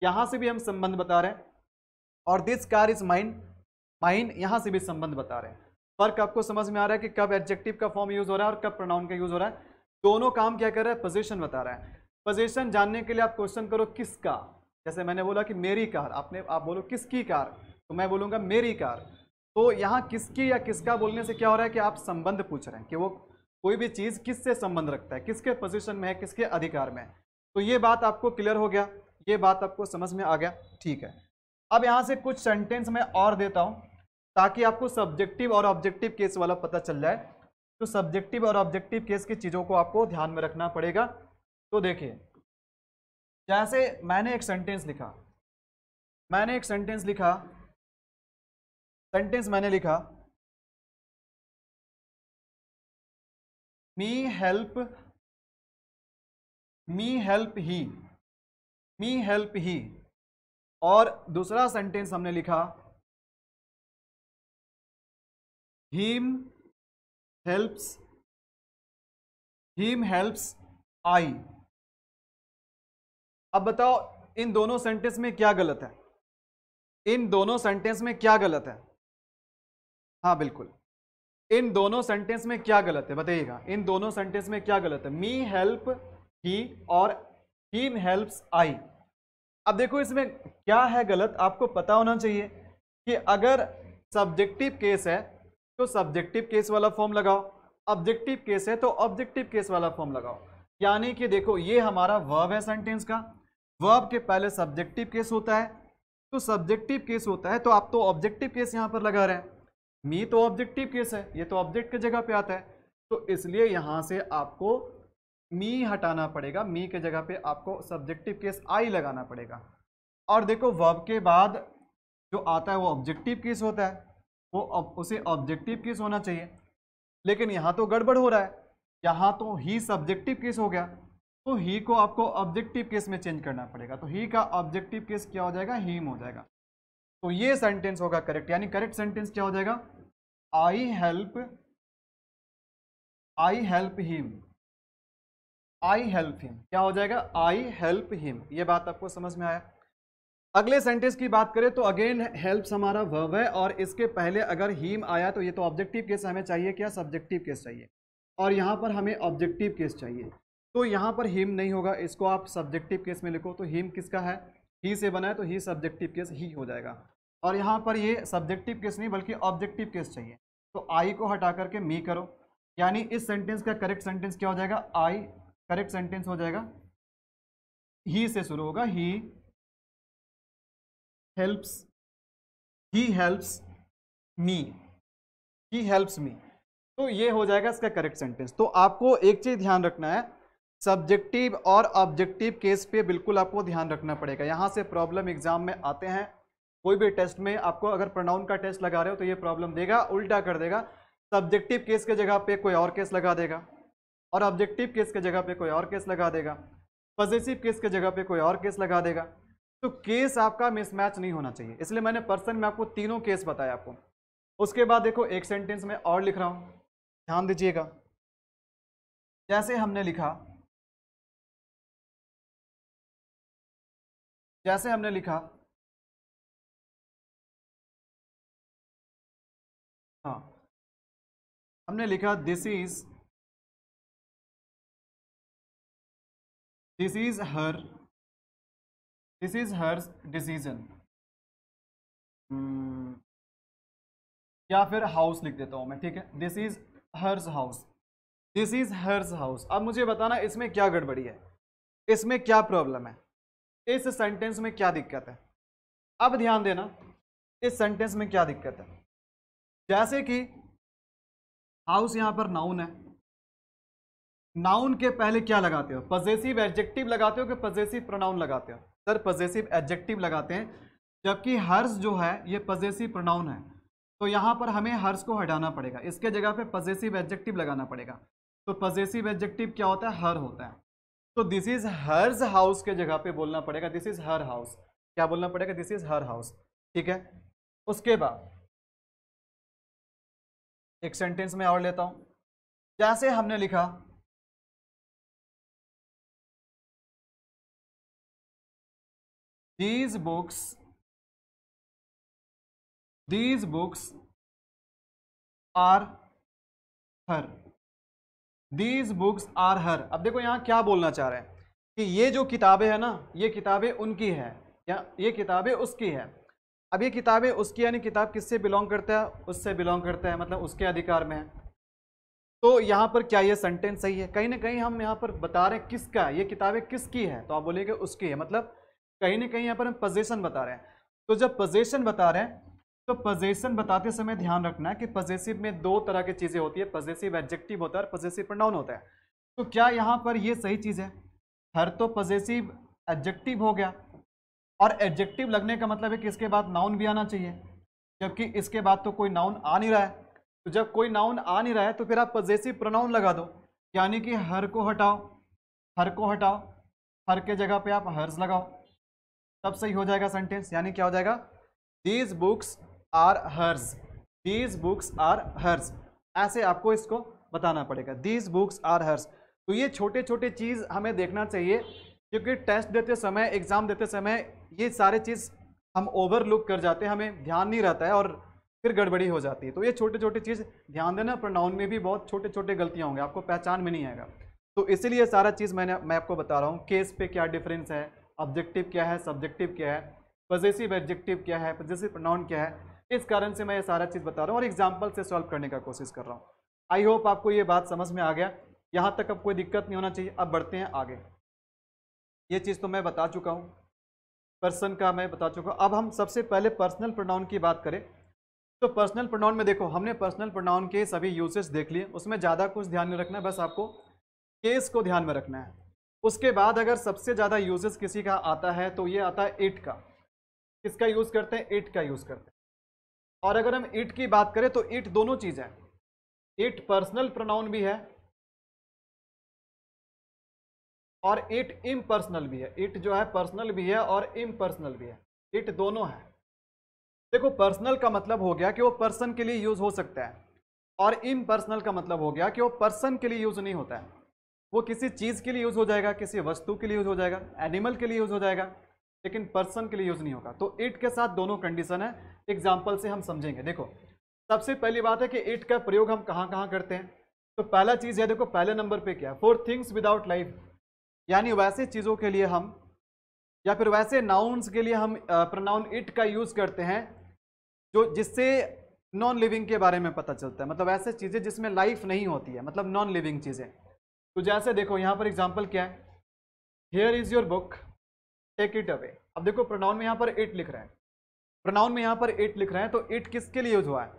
यहाँ से भी हम संबंध बता रहे हैं और this car is mine mine यहाँ से भी संबंध बता रहे हैं फर्क आपको समझ में आ रहा है कि कब एडजेक्टिव का फॉर्म यूज हो रहा है और कब प्रोनाउन का यूज हो रहा है दोनों काम क्या कर रहा है पोजिशन बता रहा है पोजिशन जानने के लिए आप क्वेश्चन करो किसका जैसे मैंने बोला कि मेरी कार आपने आप बोलो किसकी कार तो मैं बोलूँगा मेरी कार तो यहाँ किसकी या किसका बोलने से क्या हो रहा है कि आप संबंध पूछ रहे हैं कि वो कोई भी चीज़ किससे संबंध रखता है किसके पोजिशन में है किसके अधिकार में है तो ये बात आपको क्लियर हो गया ये बात आपको समझ में आ गया ठीक है अब यहाँ से कुछ सेंटेंस मैं और देता हूँ ताकि आपको सब्जेक्टिव और ऑब्जेक्टिव केस वाला पता चल जाए तो सब्जेक्टिव और ऑब्जेक्टिव केस की चीज़ों को आपको ध्यान में रखना पड़ेगा तो देखिए जैसे मैंने एक सेंटेंस लिखा मैंने एक सेंटेंस लिखा सेंटेंस मैंने लिखा me help me help he me help he और दूसरा सेंटेंस हमने लिखा him helps him helps I अब बताओ इन दोनों सेंटेंस में क्या गलत है इन दोनों सेंटेंस में क्या गलत है हाँ बिल्कुल इन दोनों सेंटेंस में क्या गलत है बताइएगा इन दोनों सेंटेंस में क्या गलत है मी हेल्प ही और हीम हेल्प्स आई अब देखो इसमें क्या है गलत आपको पता होना चाहिए कि अगर सब्जेक्टिव केस है तो सब्जेक्टिव केस वाला फॉर्म लगाओ ऑब्जेक्टिव केस है तो ऑब्जेक्टिव केस वाला फॉर्म लगाओ यानी कि देखो ये हमारा वर्ब है सेंटेंस का वर्ब के पहले सब्जेक्टिव केस होता है तो सब्जेक्टिव केस होता है तो आप तो ऑब्जेक्टिव केस यहाँ पर लगा रहे हैं मी तो ऑब्जेक्टिव केस है ये तो ऑब्जेक्ट के जगह पे आता है तो इसलिए यहाँ से आपको मी हटाना पड़ेगा मी के जगह पे आपको सब्जेक्टिव केस आई लगाना पड़ेगा और देखो वर्ब के बाद जो आता है वो ऑब्जेक्टिव केस होता है वो उसे ऑब्जेक्टिव केस होना चाहिए लेकिन यहाँ तो गड़बड़ हो रहा है यहाँ तो ही सब्जेक्टिव केस हो गया तो ही को आपको ऑब्जेक्टिव केस में चेंज करना पड़ेगा तो ही का ऑब्जेक्टिव केस क्या हो जाएगा हीम हो जाएगा तो ये सेंटेंस होगा करेक्ट यानी करेक्ट सेंटेंस क्या हो जाएगा I help I help him I help him क्या हो जाएगा आई हेल्प हिम ये बात आपको समझ में आया अगले सेंटेंस की बात करें तो अगेन हेल्प हमारा वर्व है और इसके पहले अगर हीम आया तो ये तो ऑब्जेक्टिव केस हमें चाहिए क्या सब्जेक्टिव केस चाहिए और यहाँ पर हमें ऑब्जेक्टिव केस चाहिए तो यहाँ पर हिम नहीं होगा इसको आप सब्जेक्टिव केस में लिखो तो हिम किसका है ही से बना है तो ही सब्जेक्टिव केस ही हो जाएगा और यहाँ पर ये सब्जेक्टिव केस नहीं बल्कि ऑब्जेक्टिव केस चाहिए तो आई को हटा करके मी करो यानी इस सेंटेंस का करेक्ट सेंटेंस क्या हो जाएगा आई करेक्ट सेंटेंस हो जाएगा ही से शुरू होगा he helps he helps me he helps me तो ये हो जाएगा इसका करेक्ट सेंटेंस तो आपको एक चीज़ ध्यान रखना है सब्जेक्टिव और ऑब्जेक्टिव केस पे बिल्कुल आपको ध्यान रखना पड़ेगा यहाँ से प्रॉब्लम एग्जाम में आते हैं कोई भी टेस्ट में आपको अगर प्रोनाउन का टेस्ट लगा रहे हो तो ये प्रॉब्लम देगा उल्टा कर देगा सब्जेक्टिव केस के जगह पे कोई और केस लगा देगा और ऑब्जेक्टिव केस के जगह पे कोई और केस लगा देगा पॉजिटिव केस के जगह पे कोई और केस लगा देगा तो केस आपका मिसमैच नहीं होना चाहिए इसलिए मैंने पर्सन में आपको तीनों केस बताया आपको उसके बाद देखो एक सेंटेंस में और लिख रहा हूँ ध्यान दीजिएगा जैसे हमने लिखा जैसे हमने लिखा हाँ हमने लिखा this is this is her this is hers decision या फिर हाउस लिख देता हूं मैं ठीक है this is hers house this is hers house अब मुझे बताना इसमें क्या गड़बड़ी है इसमें क्या प्रॉब्लम है इस सेंटेंस में क्या दिक्कत है अब ध्यान देना इस सेंटेंस में क्या दिक्कत है जैसे कि हाउस यहां पर नाउन है नाउन के पहले क्या लगाते हो पजेसिव एडजेक्टिव लगाते हो कि पजेसिव प्रोनाउन लगाते हो सर पजेसिव एडजेक्टिव लगाते हैं जबकि हर्स जो है ये पजेसिव प्रोनाउन है तो यहाँ पर हमें हर्स को हटाना पड़ेगा इसके जगह पे पजेसिव एडजेक्टिव लगाना पड़ेगा तो पजेसिव एडजेक्टिव क्या होता है हर होता है तो दिस इज हर्ज हाउस के जगह पे बोलना पड़ेगा दिस इज हर हाउस क्या बोलना पड़ेगा दिस इज हर हाउस ठीक है उसके बाद एक सेंटेंस में और लेता हूं जैसे हमने लिखा these books these books are her these books are her अब देखो यहाँ क्या बोलना चाह रहे हैं कि ये जो किताबें हैं ना ये किताबें उनकी हैं या ये किताबें उसकी हैं अब ये किताबें उसकी यानी किताब किससे बिलोंग करता है उससे बिलोंग करता है मतलब उसके अधिकार में है तो यहाँ पर क्या ये सेंटेंस सही है कहीं ना कहीं हम यहाँ पर बता रहे हैं किसका ये किताबें किसकी है तो आप बोलेंगे उसकी है मतलब कहीं ना कहीं यहाँ पर हम पोजिशन बता रहे हैं तो जब पोजिशन बता रहे हैं तो पजेशन बताते समय ध्यान रखना है कि पजेसिव में दो तरह की चीज़ें होती है पजेसिव एब्जेक्टिव होता है और पजेसिव प्रोनाउन होता है तो क्या यहाँ पर यह सही चीज़ है हर तो पजेसिव एब्जेक्टिव हो गया और एब्जेक्टिव लगने का मतलब है कि इसके बाद नाउन भी आना चाहिए जबकि इसके बाद तो कोई नाउन आ नहीं रहा है तो जब कोई नाउन आ नहीं रहा है तो फिर आप पजेसिव प्रोनाउन लगा दो यानी कि हर को हटाओ हर को हटाओ हर के जगह पे आप हर्ज लगाओ तब सही हो जाएगा सेंटेंस यानी क्या हो जाएगा these books are hers these books are hers ऐसे आपको इसको बताना पड़ेगा दीज बुक्स आर हर्स तो ये छोटे छोटे चीज़ हमें देखना चाहिए क्योंकि टेस्ट देते समय एग्ज़ाम देते समय ये सारे चीज़ हम ओवरलुक कर जाते हैं हमें ध्यान नहीं रहता है और फिर गड़बड़ी हो जाती है तो ये छोटे छोटे चीज़ ध्यान देना प्रोनाउन में भी बहुत छोटे छोटे गलतियाँ होंगे आपको पहचान में नहीं आएगा तो इसीलिए सारा चीज़ मैंने मैं आपको बता रहा हूँ केस पे क्या डिफरेंस है ऑब्जेक्टिव क्या है सब्जेक्टिव क्या है पजेसिव एब्जेक्टिव क्या है पजेसिव प्रोनाउन क्या है इस कारण से मैं ये सारा चीज़ बता रहा हूँ और एग्जाम्पल से सॉल्व करने का कोशिश कर रहा हूँ आई होप आपको ये बात समझ में आ गया यहाँ तक अब कोई दिक्कत नहीं होना चाहिए अब बढ़ते हैं आगे ये चीज़ तो मैं बता चुका हूँ पर्सन का मैं बता चुका हूँ अब हम सबसे पहले पर्सनल प्रोनाउन की बात करें तो पर्सनल प्रोनाउन में देखो हमने पर्सनल प्रोनाउन के सभी यूसेज देख लिए उसमें ज़्यादा कुछ ध्यान नहीं रखना है बस आपको केस को ध्यान में रखना है उसके बाद अगर सबसे ज़्यादा यूजेस किसी का आता है तो ये आता है इट का किसका यूज़ करते हैं इट का यूज़ करते हैं और अगर हम इट की बात करें तो इट दोनों चीज है इट पर्सनल प्रोनाउन भी है और इट इम्पर्सनल भी है इट जो है पर्सनल भी है और इम्पर्सनल भी है इट दोनों है देखो पर्सनल का मतलब हो गया कि वो पर्सन के लिए यूज हो सकता है और इम्पर्सनल का मतलब हो गया कि वो पर्सन के लिए यूज नहीं होता है वो किसी चीज़ के लिए यूज हो जाएगा किसी वस्तु के लिए यूज हो जाएगा एनिमल के लिए यूज हो जाएगा लेकिन पर्सन के लिए यूज़ नहीं होगा तो इट के साथ दोनों कंडीशन है एग्जाम्पल से हम समझेंगे देखो सबसे पहली बात है कि इट का प्रयोग हम कहाँ कहाँ करते हैं तो पहला चीज़ है देखो पहले नंबर पे क्या फॉर थिंग्स विदाउट लाइफ यानी वैसे चीज़ों के लिए हम या फिर वैसे नाउन्स के लिए हम प्रोनाउन इट का यूज़ करते हैं जो जिससे नॉन लिविंग के बारे में पता चलता है मतलब ऐसे चीज़ें जिसमें लाइफ नहीं होती है मतलब नॉन लिविंग चीज़ें तो जैसे देखो यहाँ पर एग्जाम्पल क्या है here is your book take it away अब देखो प्रोनाउन में यहां पर इट लिख रहे हैं प्रोनाउन में यहां पर इट लिख रहे हैं तो इट किसके लिए यूज हुआ है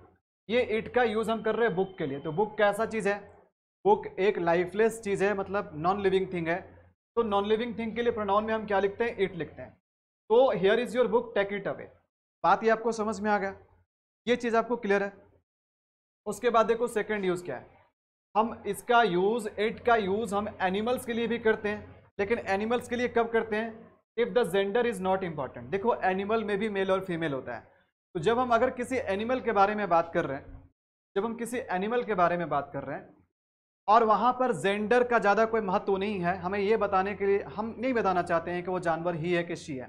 ये इट का यूज हम कर रहे हैं बुक के लिए तो बुक कैसा चीज़ है बुक एक लाइफलेस चीज़ है मतलब नॉन लिविंग थिंग है तो नॉन लिविंग थिंग के लिए प्रोनाउन में हम क्या लिखते हैं इट लिखते हैं तो here is your book take it away बात ये आपको समझ में आ गया ये चीज़ आपको क्लियर है उसके बाद देखो सेकेंड यूज़ क्या है हम इसका यूज़ इट का यूज़ हम एनिमल्स के लिए भी करते हैं लेकिन एनिमल्स के लिए कब करते हैं if the gender is not important देखो एनिमल में भी मेल और फीमेल होता है तो जब हम अगर किसी एनिमल के बारे में बात कर रहे हैं जब हम किसी एनिमल के बारे में बात कर रहे हैं और वहाँ पर जेंडर का ज़्यादा कोई महत्व नहीं है हमें ये बताने के लिए हम नहीं बताना चाहते हैं कि वो जानवर ही है कि शी है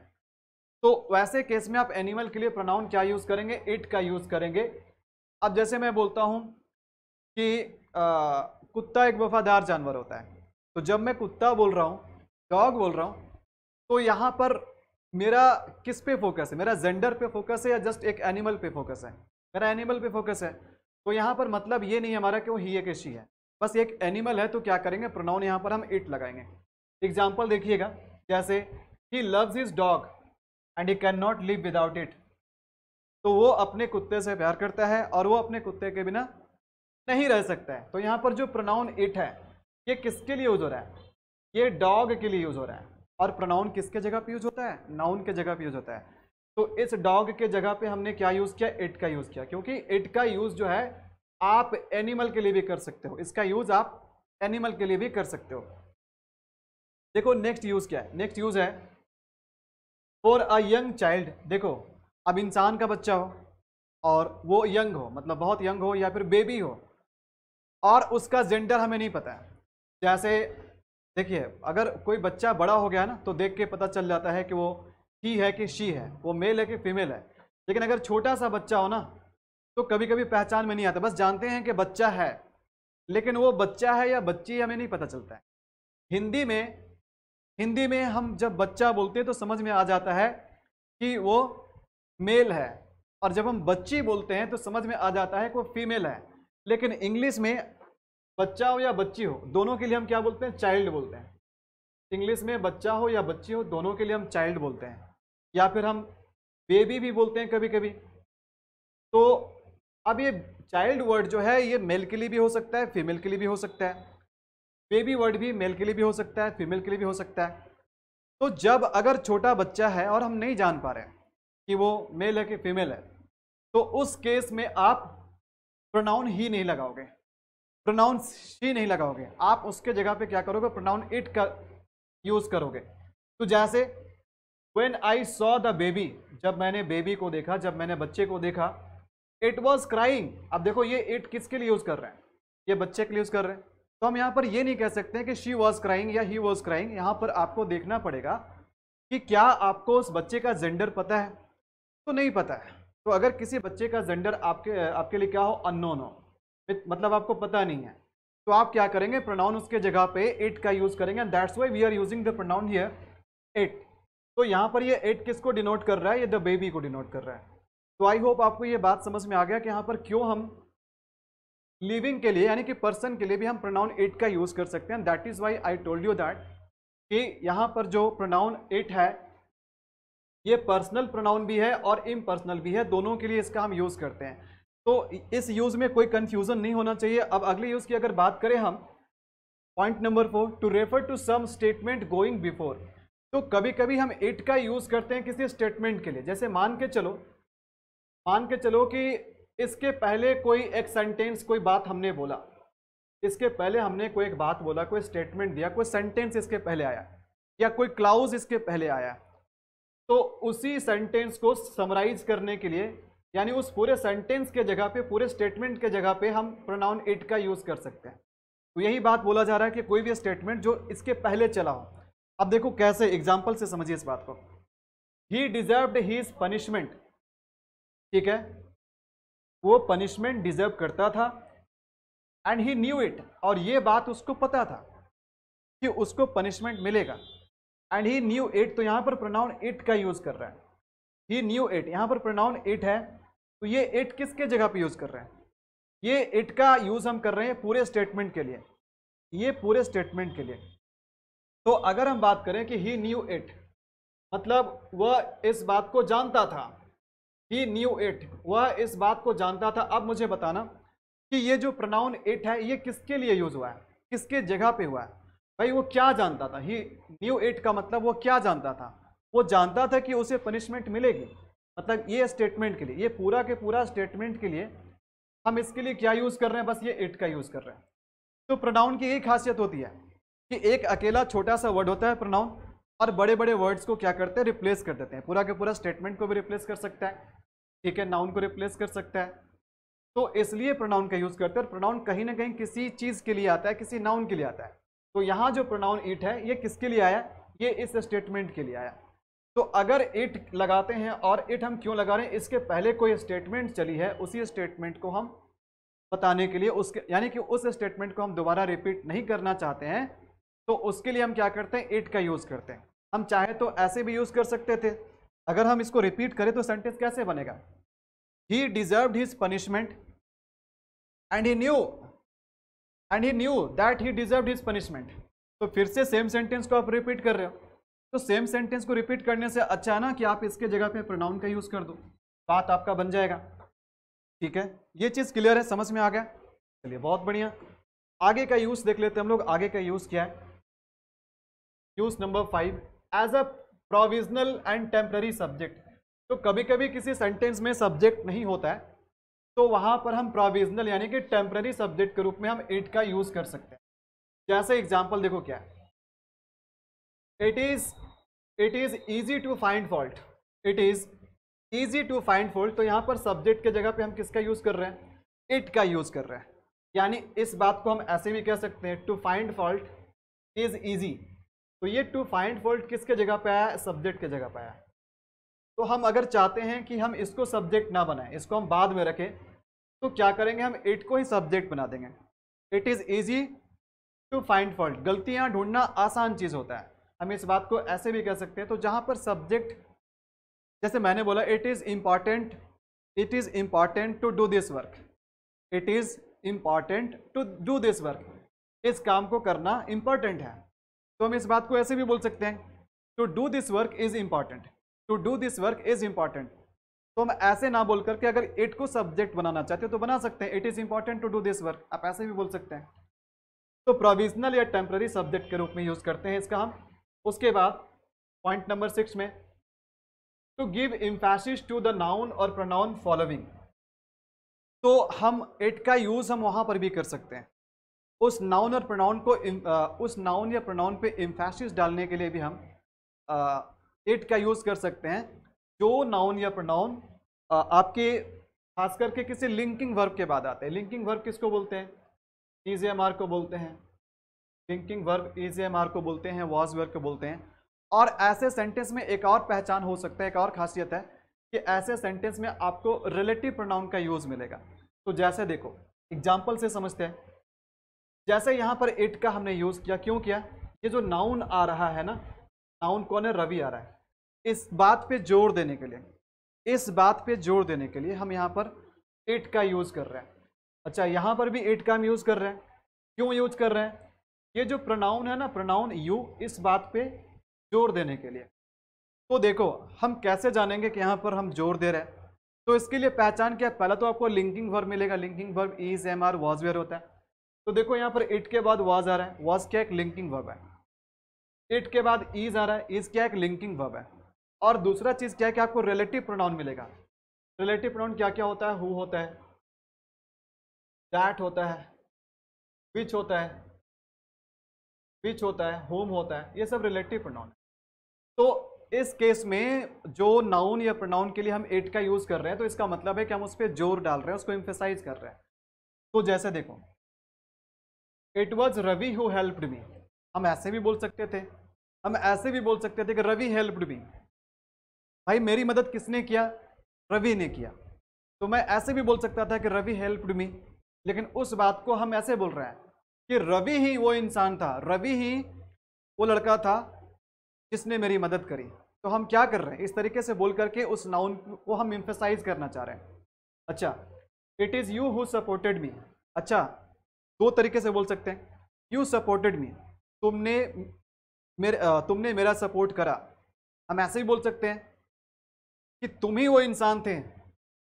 तो वैसे केस में आप एनिमल के लिए प्रोनाउन क्या यूज़ करेंगे इट का यूज़ करेंगे अब जैसे मैं बोलता हूँ कि कुत्ता एक वफादार जानवर होता है तो जब मैं कुत्ता बोल रहा हूँ डॉग बोल रहा हूँ तो यहाँ पर मेरा किस पे फोकस है मेरा जेंडर पे फोकस है या जस्ट एक एनिमल पे फोकस है मेरा एनिमल पे फोकस है तो यहाँ पर मतलब ये नहीं हमारा कि वो ही एक शी है बस एक एनिमल है तो क्या करेंगे प्रोनाउन यहाँ पर हम इट लगाएंगे एग्जाम्पल देखिएगा जैसे he loves is dog and he can not live without it तो वो अपने कुत्ते से प्यार करता है और वो अपने कुत्ते के बिना नहीं रह सकता है तो यहाँ पर जो प्रोनाउन इट है ये किसके लिए यूज़ हो रहा है ये डॉग के लिए यूज़ हो रहा है और प्रोनाउन किसके जगह पे यूज होता है नाउन के जगह पे यूज होता है तो इस डॉग के जगह पे हमने क्या यूज़ किया इट का यूज़ किया क्योंकि इट का यूज़ जो है आप एनिमल के लिए भी कर सकते हो इसका यूज़ आप एनिमल के लिए भी कर सकते हो देखो नेक्स्ट यूज़ क्या है नेक्स्ट यूज़ है फॉर अ यंग चाइल्ड देखो अब इंसान का बच्चा हो और वो यंग हो मतलब बहुत यंग हो या फिर बेबी हो और उसका जेंडर हमें नहीं पता है जैसे देखिए अगर कोई बच्चा बड़ा हो गया ना तो देख के पता चल जाता है कि वो ही है कि शी है वो मेल है कि फीमेल है लेकिन अगर छोटा सा बच्चा हो ना तो कभी कभी पहचान में नहीं आता बस जानते हैं कि बच्चा है लेकिन वो बच्चा है या बच्ची हमें नहीं पता चलता है हिंदी में हिंदी में हम जब बच्चा बोलते हैं तो समझ में आ जाता है कि वो मेल है और जब हम बच्ची बोलते हैं तो समझ में आ जाता है कि वो फीमेल है लेकिन इंग्लिश में बच्चा हो या बच्ची हो दोनों के लिए हम क्या बोलते हैं चाइल्ड बोलते हैं इंग्लिश में बच्चा हो या बच्ची हो दोनों के लिए हम चाइल्ड बोलते हैं या फिर हम बेबी भी बोलते हैं कभी कभी तो अब ये चाइल्ड वर्ड जो है ये मेल के लिए भी हो सकता है फीमेल के लिए भी हो सकता है बेबी वर्ड भी मेल के लिए भी हो सकता है फीमेल के लिए भी हो सकता है तो जब अगर छोटा बच्चा है और हम नहीं जान पा रहे कि वो मेल है कि फीमेल है तो उस केस में आप प्रोनाउन ही नहीं लगाओगे प्रोनाउन शी नहीं लगाओगे आप उसके जगह पे क्या करोगे प्रोनाउन इट का यूज़ करोगे तो जैसे when I saw the baby जब मैंने बेबी को देखा जब मैंने बच्चे को देखा इट वॉज क्राइंग अब देखो ये इट किसके लिए यूज़ कर रहे हैं ये बच्चे के लिए यूज़ कर रहे हैं तो हम यहाँ पर ये नहीं कह सकते कि शी वॉज क्राइंग या ही वॉज क्राइंग यहाँ पर आपको देखना पड़ेगा कि क्या आपको उस बच्चे का जेंडर पता है तो नहीं पता है तो अगर किसी बच्चे का जेंडर आपके आपके लिए क्या हो अननोन हो मतलब आपको पता नहीं है तो आप क्या करेंगे प्रोनाउन उसके जगह पे इट का यूज करेंगे and that's why we are using the pronoun here it तो यहाँ पर ये इट किसको डिनोट कर रहा है ये द बेबी को डिनोट कर रहा है तो आई होप आपको ये बात समझ में आ गया कि यहाँ पर क्यों हम लिविंग के लिए यानी कि पर्सन के लिए भी हम प्रोनाउन इट का यूज़ कर सकते हैं that is why I told you that कि यहाँ पर जो प्रोनाउन इट है ये पर्सनल प्रोनाउन भी है और इम भी है दोनों के लिए इसका हम यूज़ करते हैं तो इस यूज़ में कोई कन्फ्यूज़न नहीं होना चाहिए अब अगले यूज़ की अगर बात करें हम point number four to refer to some statement going before तो कभी कभी हम इट का यूज़ करते हैं किसी स्टेटमेंट के लिए जैसे मान के चलो मान के चलो कि इसके पहले कोई एक सेंटेंस कोई बात हमने बोला इसके पहले हमने कोई एक बात बोला कोई स्टेटमेंट दिया कोई सेंटेंस इसके पहले आया या कोई क्लाउज इसके पहले आया तो उसी सेंटेंस को समराइज करने के लिए यानी उस पूरे सेंटेंस के जगह पे पूरे स्टेटमेंट के जगह पे हम प्रोनाउन इट का यूज़ कर सकते हैं तो यही बात बोला जा रहा है कि कोई भी स्टेटमेंट जो इसके पहले चला हो अब देखो कैसे एग्जाम्पल से समझिए इस बात को ही डिजर्व हीज पनिशमेंट ठीक है वो पनिशमेंट डिजर्व करता था एंड ही न्यू इट और ये बात उसको पता था कि उसको पनिशमेंट मिलेगा एंड ही न्यू इट तो यहाँ पर प्रोनाउन इट का यूज़ कर रहा है ही न्यू इट यहाँ पर प्रोनाउन इट है तो ये इट किसके जगह पे यूज़ कर रहे हैं ये इट का यूज़ हम कर रहे हैं पूरे स्टेटमेंट के लिए ये पूरे स्टेटमेंट के लिए तो अगर हम बात करें कि ही न्यू इट मतलब वह इस बात को जानता था ही न्यू इट वह इस बात को जानता था अब मुझे बताना कि ये जो प्रोनाउन इट है ये किसके लिए यूज़ हुआ है किसके जगह पे हुआ है भाई वो क्या जानता था ही न्यू इट का मतलब वो क्या जानता था वो जानता था कि उसे पनिशमेंट मिलेगी मतलब ये स्टेटमेंट के लिए ये पूरा के पूरा स्टेटमेंट के लिए हम इसके लिए क्या यूज़ कर रहे हैं बस ये इट का यूज़ कर रहे हैं तो प्रोनाउन की यही खासियत होती है कि एक अकेला छोटा सा वर्ड होता है प्रोनाउन और बड़े बड़े वर्ड्स को क्या करते हैं रिप्लेस कर देते हैं पूरा के पूरा स्टेटमेंट को भी रिप्लेस कर सकता है ठीक है नाउन को रिप्लेस कर सकता है तो इसलिए प्रोनाउन का यूज़ करते हैं और प्रोनाउन कहीं ना कहीं किसी चीज़ के लिए आता है किसी नाउन के लिए आता है तो यहाँ जो प्रोनाउन ईट है ये किसके लिए आया ये इस स्टेटमेंट के लिए आया तो अगर इट लगाते हैं और इट हम क्यों लगा रहे हैं इसके पहले कोई स्टेटमेंट चली है उसी स्टेटमेंट को हम बताने के लिए उसके यानी कि उस स्टेटमेंट को हम दोबारा रिपीट नहीं करना चाहते हैं तो उसके लिए हम क्या करते हैं इट का यूज़ करते हैं हम चाहे तो ऐसे भी यूज़ कर सकते थे अगर हम इसको रिपीट करें तो सेंटेंस कैसे बनेगा he deserve his punishment and he knew and he knew that he deserve his punishment तो फिर से सेम सेंटेंस को आप रिपीट कर रहे हो तो सेम सेंटेंस को रिपीट करने से अच्छा है ना कि आप इसके जगह पे प्रोनाउन का यूज़ कर दो बात आपका बन जाएगा ठीक है ये चीज़ क्लियर है समझ में आ गया चलिए बहुत बढ़िया आगे का यूज़ देख लेते हैं हम लोग आगे का यूज़ क्या है use number five as a provisional and temporary subject तो कभी कभी किसी सेंटेंस में सब्जेक्ट नहीं होता है तो वहां पर हम प्रोविजनल यानी कि टेम्प्ररी सब्जेक्ट के रूप में हम इट का यूज़ कर सकते हैं जैसे एग्जाम्पल देखो क्या है it is it is easy to find fault it is easy to find fault तो यहाँ पर सब्जेक्ट के जगह पे हम किसका यूज़ कर रहे हैं इट का यूज़ कर रहे हैं यानी इस बात को हम ऐसे भी कह सकते हैं to find fault is easy तो ये टू फाइंड फॉल्ट किसके जगह पे आया सब्जेक्ट के जगह पे आया तो हम अगर चाहते हैं कि हम इसको सब्जेक्ट ना बनाएं इसको हम बाद में रखें तो क्या करेंगे हम इट को ही सब्जेक्ट बना देंगे it is easy to find fault गलतियाँ ढूंढना आसान चीज़ होता है हम इस बात को ऐसे भी कह सकते हैं तो जहाँ पर सब्जेक्ट जैसे मैंने बोला it is important it is important to do this work it is important to do this work इस काम को करना इम्पॉर्टेंट है तो हम इस बात को ऐसे भी बोल सकते हैं to do this work is important to do this work is important तो हम ऐसे ना बोल करके अगर इट को सब्जेक्ट बनाना चाहते हो तो बना सकते हैं it is important to do this work आप ऐसे भी बोल सकते हैं तो प्रोविजनल या टेम्प्ररी सब्जेक्ट के रूप में यूज़ करते हैं इसका हम उसके बाद पॉइंट नंबर सिक्स में to give emphasis to the noun और प्रोनाउन फॉलोविंग तो हम इट का यूज़ हम वहाँ पर भी कर सकते हैं उस नाउन और प्रोनाउन को उस नाउन या प्रोनाउन पे इम्फेसिस डालने के लिए भी हम इट का यूज़ कर सकते हैं जो नाउन या प्रोनाउन आपके खास करके किसी लिंकिंग वर्ब के बाद आते हैं लिंकिंग वर्ब किसको बोलते हैं ई को बोलते हैं thinking verb is am are को बोलते हैं वॉज वर्ग को बोलते हैं और ऐसे सेंटेंस में एक और पहचान हो सकता है एक और खासियत है कि ऐसे सेंटेंस में आपको रिलेटिव प्रोनाउन का यूज़ मिलेगा तो जैसे देखो एग्जाम्पल से समझते हैं जैसे यहाँ पर इट का हमने यूज़ किया क्यों किया ये जो नाउन आ रहा है ना नाउन कौन है रवि आ रहा है इस बात पे जोर देने के लिए इस बात पे जोर देने के लिए हम यहाँ पर इट का यूज़ कर रहे हैं अच्छा यहाँ पर भी इट का हम यूज़ कर रहे हैं क्यों यूज कर रहे हैं ये जो प्रोनाउन है ना प्रोनाउन यू इस बात पे जोर देने के लिए तो देखो हम कैसे जानेंगे कि यहाँ पर हम जोर दे रहे हैं तो इसके लिए पहचान क्या पहला तो आपको लिंकिंग वर्ब मिलेगा linking verb is am are was were होता है तो देखो यहाँ पर इट के बाद वॉज आ रहा है वॉज क्या एक लिंकिंग वर्ब है इट के बाद इज आ रहा है इज क्या एक लिंकिंग वर्ब है और दूसरा चीज़ क्या है कि आपको रिलेटिव प्रोनाउन मिलेगा रिलेटिव प्रोनाउन क्या क्या होता है हु होता है दैट होता है विच होता है विच होता है होम होता है ये सब रिलेटिव प्रोनाउन है तो इस केस में जो नाउन या प्रोनाउन के लिए हम एट का यूज़ कर रहे हैं तो इसका मतलब है कि हम उस पर जोर डाल रहे हैं उसको इम्फेसाइज कर रहे हैं तो जैसे देखो it was Ravi who helped me हम ऐसे भी बोल सकते थे हम ऐसे भी बोल सकते थे कि रवि हेल्प्ड मी भाई मेरी मदद किसने किया रवि ने किया तो मैं ऐसे भी बोल सकता था कि रवि हेल्प्ड मी लेकिन उस बात को हम ऐसे बोल रहे हैं कि रवि ही वो इंसान था रवि ही वो लड़का था जिसने मेरी मदद करी तो हम क्या कर रहे हैं इस तरीके से बोल करके उस नाउन को हम इम्फेसाइज करना चाह रहे हैं अच्छा it is you who supported me अच्छा दो तरीके से बोल सकते हैं यू सपोर्टेड मी तुमने मेरे तुमने मेरा सपोर्ट करा हम ऐसे ही बोल सकते हैं कि तुम ही वो इंसान थे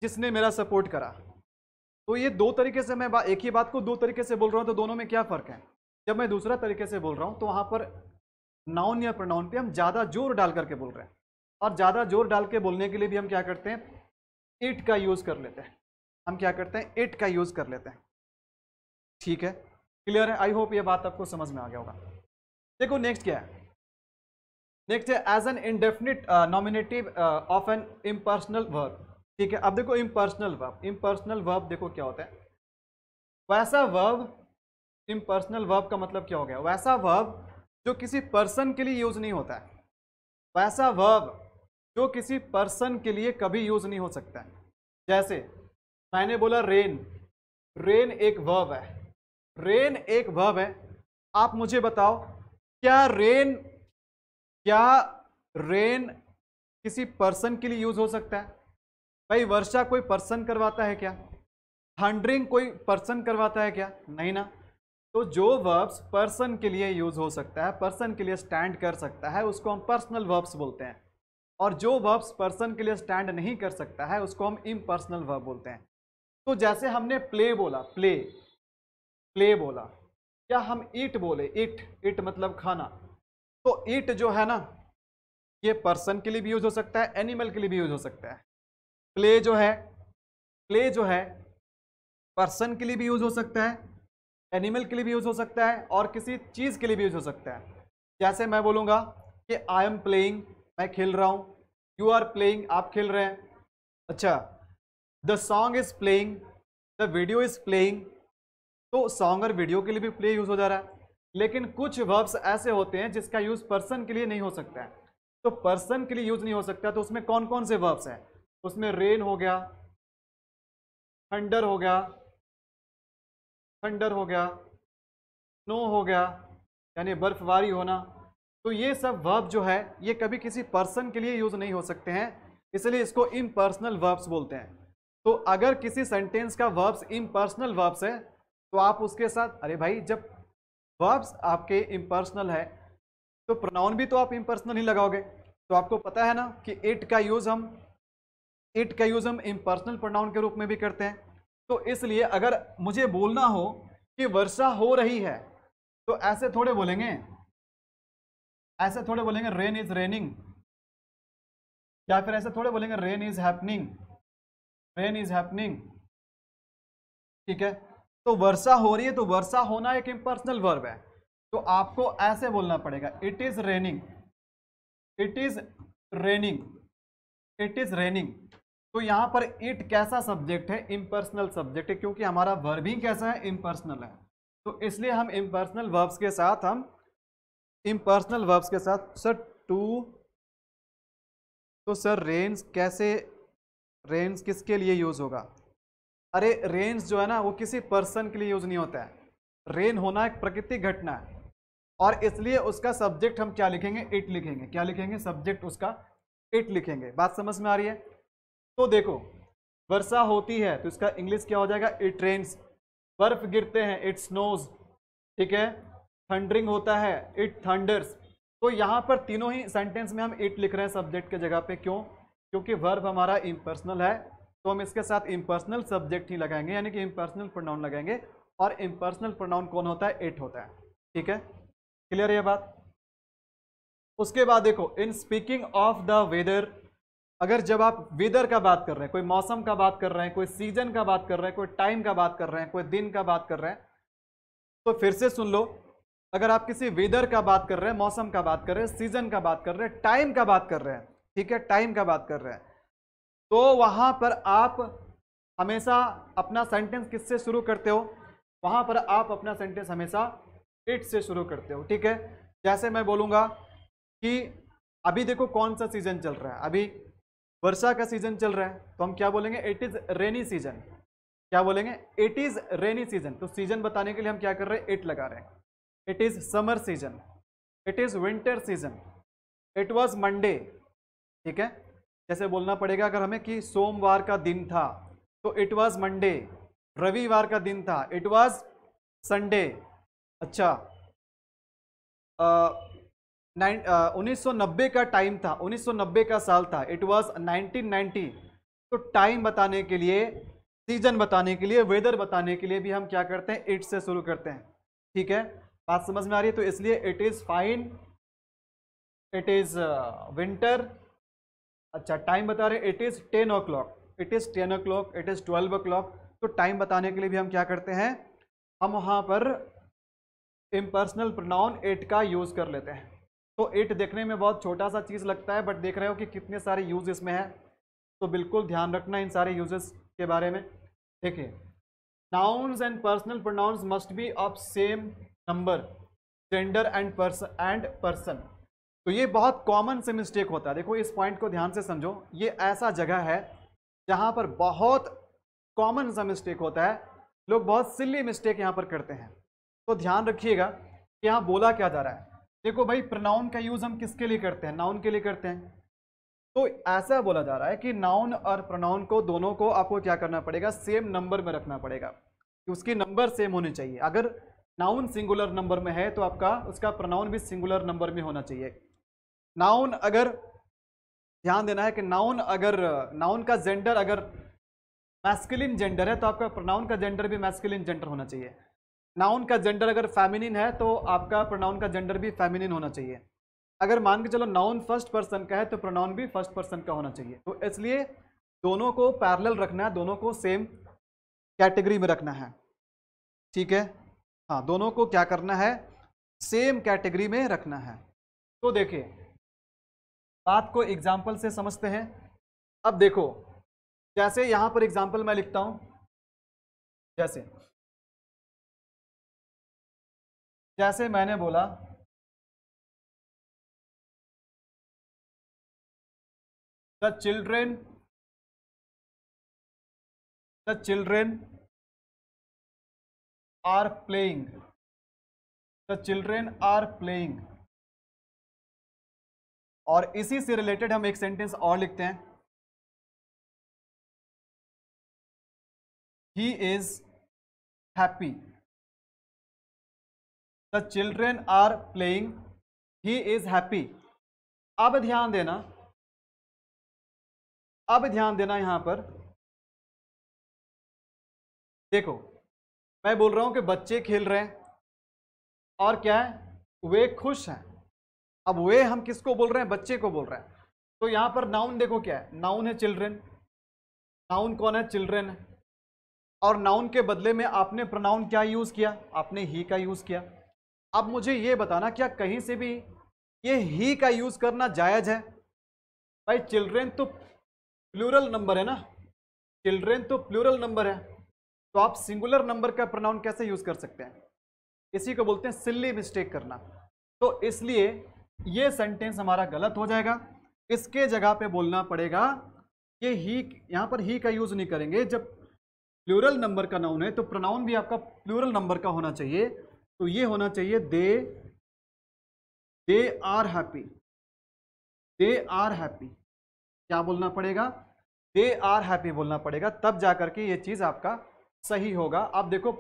जिसने मेरा सपोर्ट करा तो ये दो तरीके से मैं एक ही बात को दो तरीके से बोल रहा हूँ तो दोनों में क्या फ़र्क है जब मैं दूसरा तरीके से बोल रहा हूँ तो वहाँ पर नाउन या प्रोनाउन पे हम ज़्यादा जोर डाल करके बोल रहे हैं और ज़्यादा जोर डाल के बोलने के लिए भी हम क्या करते हैं इट का यूज़ कर लेते हैं हम क्या करते हैं इट का यूज़ कर लेते हैं ठीक है क्लियर है आई होप ये बात आपको समझ में आ गया होगा देखो नेक्स्ट क्या है नेक्स्ट है as an indefinite nominative of an impersonal verb ठीक है अब देखो इम्पर्सनल वर्ब इम्पर्सनल वर्ब देखो क्या होता है वैसा वर्ब इम्पर्सनल वर्ब का मतलब क्या हो गया वैसा वर्ब जो किसी पर्सन के लिए यूज नहीं होता है वैसा वर्ब जो किसी पर्सन के लिए कभी यूज नहीं हो सकता है जैसे मैंने बोला रेन रेन एक वर्ब है रेन एक वर्ब है आप मुझे बताओ क्या रेन क्या रेन किसी पर्सन के लिए यूज हो सकता है भाई वर्षा कोई पर्सन करवाता है क्या हंड्रिंग कोई पर्सन करवाता है क्या नहीं ना तो जो वर्ब्स पर्सन के लिए यूज हो सकता है पर्सन के लिए स्टैंड कर सकता है उसको हम पर्सनल वर्ब्स बोलते हैं और जो वर्ब्स पर्सन के लिए स्टैंड नहीं कर सकता है उसको हम इम्पर्सनल वर्ब बोलते हैं तो जैसे हमने प्ले बोला प्ले प्ले बोला या हम ईट बोले ईट ईट मतलब खाना तो ईट जो है ना ये पर्सन के लिए भी यूज हो सकता है एनिमल के लिए भी यूज हो सकता है प्ले जो है प्ले जो है पर्सन के लिए भी यूज हो सकता है एनिमल के लिए भी यूज हो सकता है और किसी चीज के लिए भी यूज हो सकता है जैसे मैं बोलूंगा कि आई एम प्लेइंग मैं खेल रहा हूं यू आर प्लेइंग आप खेल रहे हैं अच्छा the song is playing the video is playing तो सॉन्ग और वीडियो के लिए भी प्ले यूज हो जा रहा है लेकिन कुछ वर्ब्स ऐसे होते हैं जिसका यूज पर्सन के लिए नहीं हो सकता है तो पर्सन के लिए यूज नहीं हो सकता तो उसमें कौन कौन से वर्ब्स हैं उसमें रेन हो गया थंडर हो गया थंडर हो गया स्नो हो गया यानी बर्फबारी होना तो ये सब वर्ब जो है ये कभी किसी पर्सन के लिए यूज़ नहीं हो सकते हैं इसलिए इसको इम्पर्सनल वर्ब्स बोलते हैं तो अगर किसी सेंटेंस का वर्ब्स इम्पर्सनल वर्ब्स है तो आप उसके साथ अरे भाई जब वर्ब्स आपके इम्पर्सनल है तो प्रोनाउन भी तो आप इम्पर्सनल ही लगाओगे तो आपको पता है ना कि इट का यूज़ हम इट का यूज़ हम इम्पर्सनल प्रोनाउन के रूप में भी करते हैं तो इसलिए अगर मुझे बोलना हो कि वर्षा हो रही है तो ऐसे थोड़े बोलेंगे ऐसे थोड़े बोलेंगे रेन इज रेनिंग या फिर ऐसे थोड़े बोलेंगे rain is happening rain is happening ठीक है तो वर्षा हो रही है तो वर्षा होना एक इम्पर्सनल वर्ब है तो आपको ऐसे बोलना पड़ेगा it is raining it is raining it is raining तो यहां पर इट कैसा सब्जेक्ट है इम्पर्सनल सब्जेक्ट है क्योंकि हमारा वर्ब ही कैसा है इम्पर्सनल है तो इसलिए हम इम्पर्सनल वर्ब्स के साथ हम इम्पर्सनल वर्ब्स के साथ सर टू तो सर रेंज कैसे रेंज किसके लिए यूज़ होगा अरे रेंज जो है ना वो किसी पर्सन के लिए यूज़ नहीं होता है रेन होना एक प्रकृति घटना है और इसलिए उसका सब्जेक्ट हम क्या लिखेंगे इट लिखेंगे क्या लिखेंगे सब्जेक्ट उसका इट लिखेंगे बात समझ में आ रही है तो देखो वर्षा होती है तो इसका इंग्लिश क्या हो जाएगा इट रेन्स बर्फ गिरते हैं इट स्नोज ठीक है थंडरिंग होता है इट थंडर्स तो यहाँ पर तीनों ही सेंटेंस में हम इट लिख रहे हैं सब्जेक्ट के जगह पे क्यों क्योंकि वर्ब हमारा इम्पर्सनल है तो हम इसके साथ इम्पर्सनल सब्जेक्ट ही लगाएंगे यानी कि इम्पर्सनल प्रोनाउन लगाएंगे और इम्पर्सनल प्रोनाउन कौन होता है इट होता है ठीक है क्लियर यह बात उसके बाद देखो in speaking of the weather अगर जब आप वेदर का बात कर रहे हैं कोई मौसम का बात कर रहे हैं कोई सीजन का बात कर रहे हैं कोई टाइम का बात कर रहे हैं कोई दिन का बात कर रहे हैं तो फिर से सुन लो अगर आप किसी वेदर का बात कर रहे हैं मौसम का बात कर रहे हैं सीजन का बात कर रहे हैं टाइम का बात कर रहे हैं ठीक है टाइम का बात कर रहे हैं तो वहाँ पर आप हमेशा अपना सेंटेंस किससे शुरू करते हो वहाँ पर आप अपना सेंटेंस हमेशा इट से शुरू करते हो ठीक है जैसे मैं बोलूँगा कि अभी देखो कौन सा सीज़न चल रहा है अभी वर्षा का सीजन चल रहा है तो हम क्या बोलेंगे इट इज रेनी सीजन क्या बोलेंगे इट इज रेनी सीजन तो सीजन बताने के लिए हम क्या कर रहे हैं इट लगा रहे हैं it is summer season it is winter season it was Monday ठीक है जैसे बोलना पड़ेगा अगर हमें कि सोमवार का दिन था तो इट वॉज मंडे रविवार का दिन था इट वॉज संडे अच्छा 1990 का टाइम था 1990 का साल था इट वाज 1990 तो टाइम बताने के लिए सीजन बताने के लिए वेदर बताने के लिए भी हम क्या करते हैं इट से शुरू करते हैं ठीक है बात समझ में आ रही है तो इसलिए it is fine it is winter अच्छा टाइम बता रहे हैं it is ten o'clock it is ten o'clock it is twelve o'clock तो टाइम बताने के लिए भी हम क्या करते हैं हम वहाँ पर इम्पर्सनल प्रोनाउन एट का यूज़ कर लेते हैं तो इट देखने में बहुत छोटा सा चीज़ लगता है बट देख रहे हो कि कितने सारे यूज़ इसमें हैं तो बिल्कुल ध्यान रखना इन सारे यूजेस के बारे में देखिए nouns and personal pronouns must be of same number gender and person and person तो ये बहुत कॉमन से मिस्टेक होता है देखो इस पॉइंट को ध्यान से समझो ये ऐसा जगह है जहाँ पर बहुत कॉमन सा मिस्टेक होता है लोग बहुत सिल्ली मिस्टेक यहाँ पर करते हैं तो ध्यान रखिएगा कि यहाँ बोला क्या जा रहा है देखो भाई प्रनाउन का यूज हम किसके लिए करते हैं नाउन के लिए करते हैं तो ऐसा बोला जा रहा है कि नाउन और प्रोनाउन को दोनों को आपको क्या करना पड़ेगा सेम नंबर में रखना पड़ेगा कि उसके नंबर सेम होने चाहिए अगर नाउन सिंगुलर नंबर में है तो आपका उसका प्रोनाउन भी सिंगुलर नंबर में होना चाहिए नाउन अगर ध्यान देना है कि नाउन अगर नाउन का जेंडर अगर मैस्कुलिन जेंडर है तो आपका प्रोनाउन का जेंडर भी मैस्कुलिन जेंडर होना चाहिए नाउन का जेंडर अगर फैमिनिन है तो आपका प्रोनाउन का जेंडर भी फैमिनिन होना चाहिए अगर मान के चलो नाउन फर्स्ट पर्सन का है तो प्रोनाउन भी फर्स्ट पर्सन का होना चाहिए तो इसलिए दोनों को पैरेलल रखना है दोनों को सेम कैटेगरी में रखना है ठीक है हाँ दोनों को क्या करना है सेम कैटेगरी में रखना है तो देखिए बात को एग्जाम्पल से समझते हैं अब देखो जैसे यहाँ पर एग्जाम्पल मैं लिखता हूँ जैसे जैसे मैंने बोला the children the children are playing the children are playing और इसी से रिलेटेड हम एक सेंटेंस और लिखते हैं he is happy the children are playing he is happy अब ध्यान देना अब ध्यान देना यहां पर देखो मैं बोल रहा हूं कि बच्चे खेल रहे हैं और क्या है वे खुश हैं अब वे हम किसको बोल रहे हैं बच्चे को बोल रहे हैं तो यहां पर नाउन देखो क्या है नाउन है चिल्ड्रेन नाउन कौन है चिल्ड्रेन है और नाउन के बदले में आपने प्रोनाउन क्या यूज किया आपने ही का यूज किया अब मुझे ये बताना क्या कहीं से भी ये ही का यूज करना जायज है भाई चिल्ड्रेन तो प्लूरल नंबर है ना चिल्ड्रेन तो प्लूरल नंबर है तो आप सिंगुलर नंबर का प्रोनाउन कैसे यूज कर सकते हैं इसी को बोलते हैं सिल्ली मिस्टेक करना तो इसलिए ये सेंटेंस हमारा गलत हो जाएगा इसके जगह पे बोलना पड़ेगा ये ही यहाँ पर ही का यूज नहीं करेंगे जब प्लूरल नंबर का नाउन है तो प्रोनाउन भी आपका प्लूरल नंबर का होना चाहिए तो ये होना चाहिए they they are happy they are happy क्या बोलना पड़ेगा दे आर हैप्पी बोलना पड़ेगा तब जा करके ये चीज़ आपका सही होगा आप देखो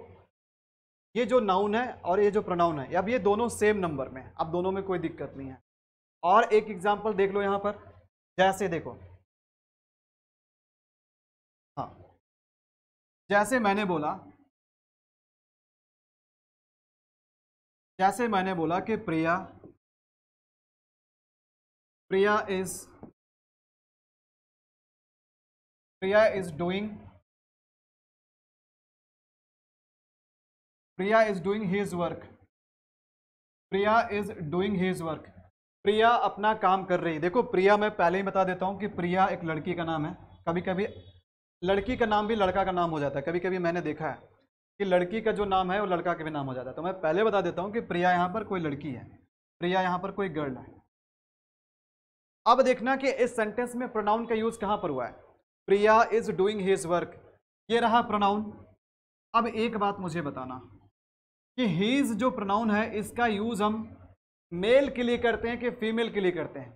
ये जो नाउन है और ये जो प्रोनाउन है अब ये दोनों सेम नंबर में अब दोनों में कोई दिक्कत नहीं है और एक एग्जाम्पल देख लो यहाँ पर जैसे देखो हाँ जैसे मैंने बोला जैसे मैंने बोला कि Priya Priya is Priya is doing Priya is doing his work Priya is doing his work Priya अपना काम कर रही है देखो प्रिया मैं पहले ही बता देता हूँ कि प्रिया एक लड़की का नाम है कभी कभी लड़की का नाम भी लड़का का नाम हो जाता है कभी कभी मैंने देखा है कि लड़की का जो नाम है वो लड़का के भी नाम हो जाता है तो मैं पहले बता देता हूँ कि प्रिया यहाँ पर कोई लड़की है प्रिया यहाँ पर कोई गर्ल है अब देखना कि इस सेंटेंस में प्रोनाउन का यूज कहाँ पर हुआ है Priya is doing his work ये रहा प्रोनाउन अब एक बात मुझे बताना कि हीज जो प्रोनाउन है इसका यूज हम मेल के लिए करते हैं कि फीमेल के लिए करते हैं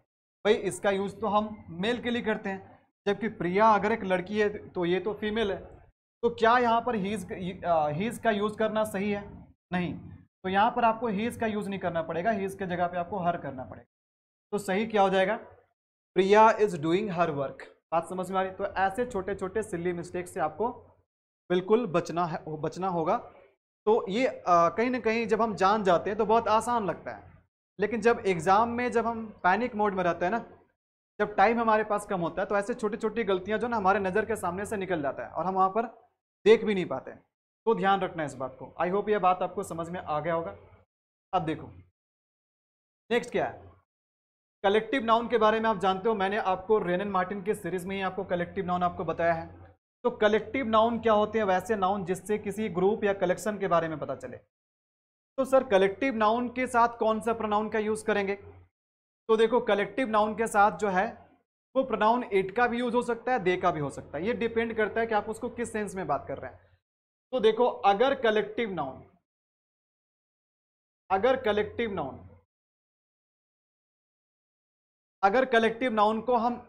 भाई इसका यूज तो हम मेल के लिए करते हैं जबकि प्रिया अगर एक लड़की है तो ये तो फीमेल है तो क्या यहाँ पर हीज हीज का यूज़ करना सही है नहीं तो यहाँ पर आपको हीज का यूज़ नहीं करना पड़ेगा हीज के जगह पे आपको हर करना पड़ेगा तो सही क्या हो जाएगा Priya is doing her work बात समझ में आ रही तो ऐसे छोटे छोटे सिल्ली मिस्टेक से आपको बिल्कुल बचना है बचना होगा तो ये कहीं ना कहीं जब हम जान जाते हैं तो बहुत आसान लगता है लेकिन जब एग्ज़ाम में जब हम पैनिक मोड में रहते हैं ना जब टाइम हमारे पास कम होता है तो ऐसे छोटी छोटी गलतियां जो ना हमारे नज़र के सामने से निकल जाता है और हम वहाँ पर देख भी नहीं पाते हैं तो ध्यान रखना इस बात को आई होप यह बात आपको समझ में आ गया होगा अब देखो नेक्स्ट क्या है कलेक्टिव नाउन के बारे में आप जानते हो मैंने आपको रेनन मार्टिन के सीरीज में ही आपको कलेक्टिव नाउन आपको बताया है तो कलेक्टिव नाउन क्या होते हैं वैसे नाउन जिससे किसी ग्रुप या कलेक्शन के बारे में पता चले तो सर कलेक्टिव नाउन के साथ कौन सा प्रोनाउन का यूज करेंगे तो देखो कलेक्टिव नाउन के साथ जो है वो प्रोनाउन इट का भी यूज हो सकता है दे का भी हो सकता है ये डिपेंड करता है कि आप उसको किस सेंस में बात कर रहे हैं तो देखो अगर कलेक्टिव नाउन अगर कलेक्टिव नाउन अगर कलेक्टिव नाउन को हम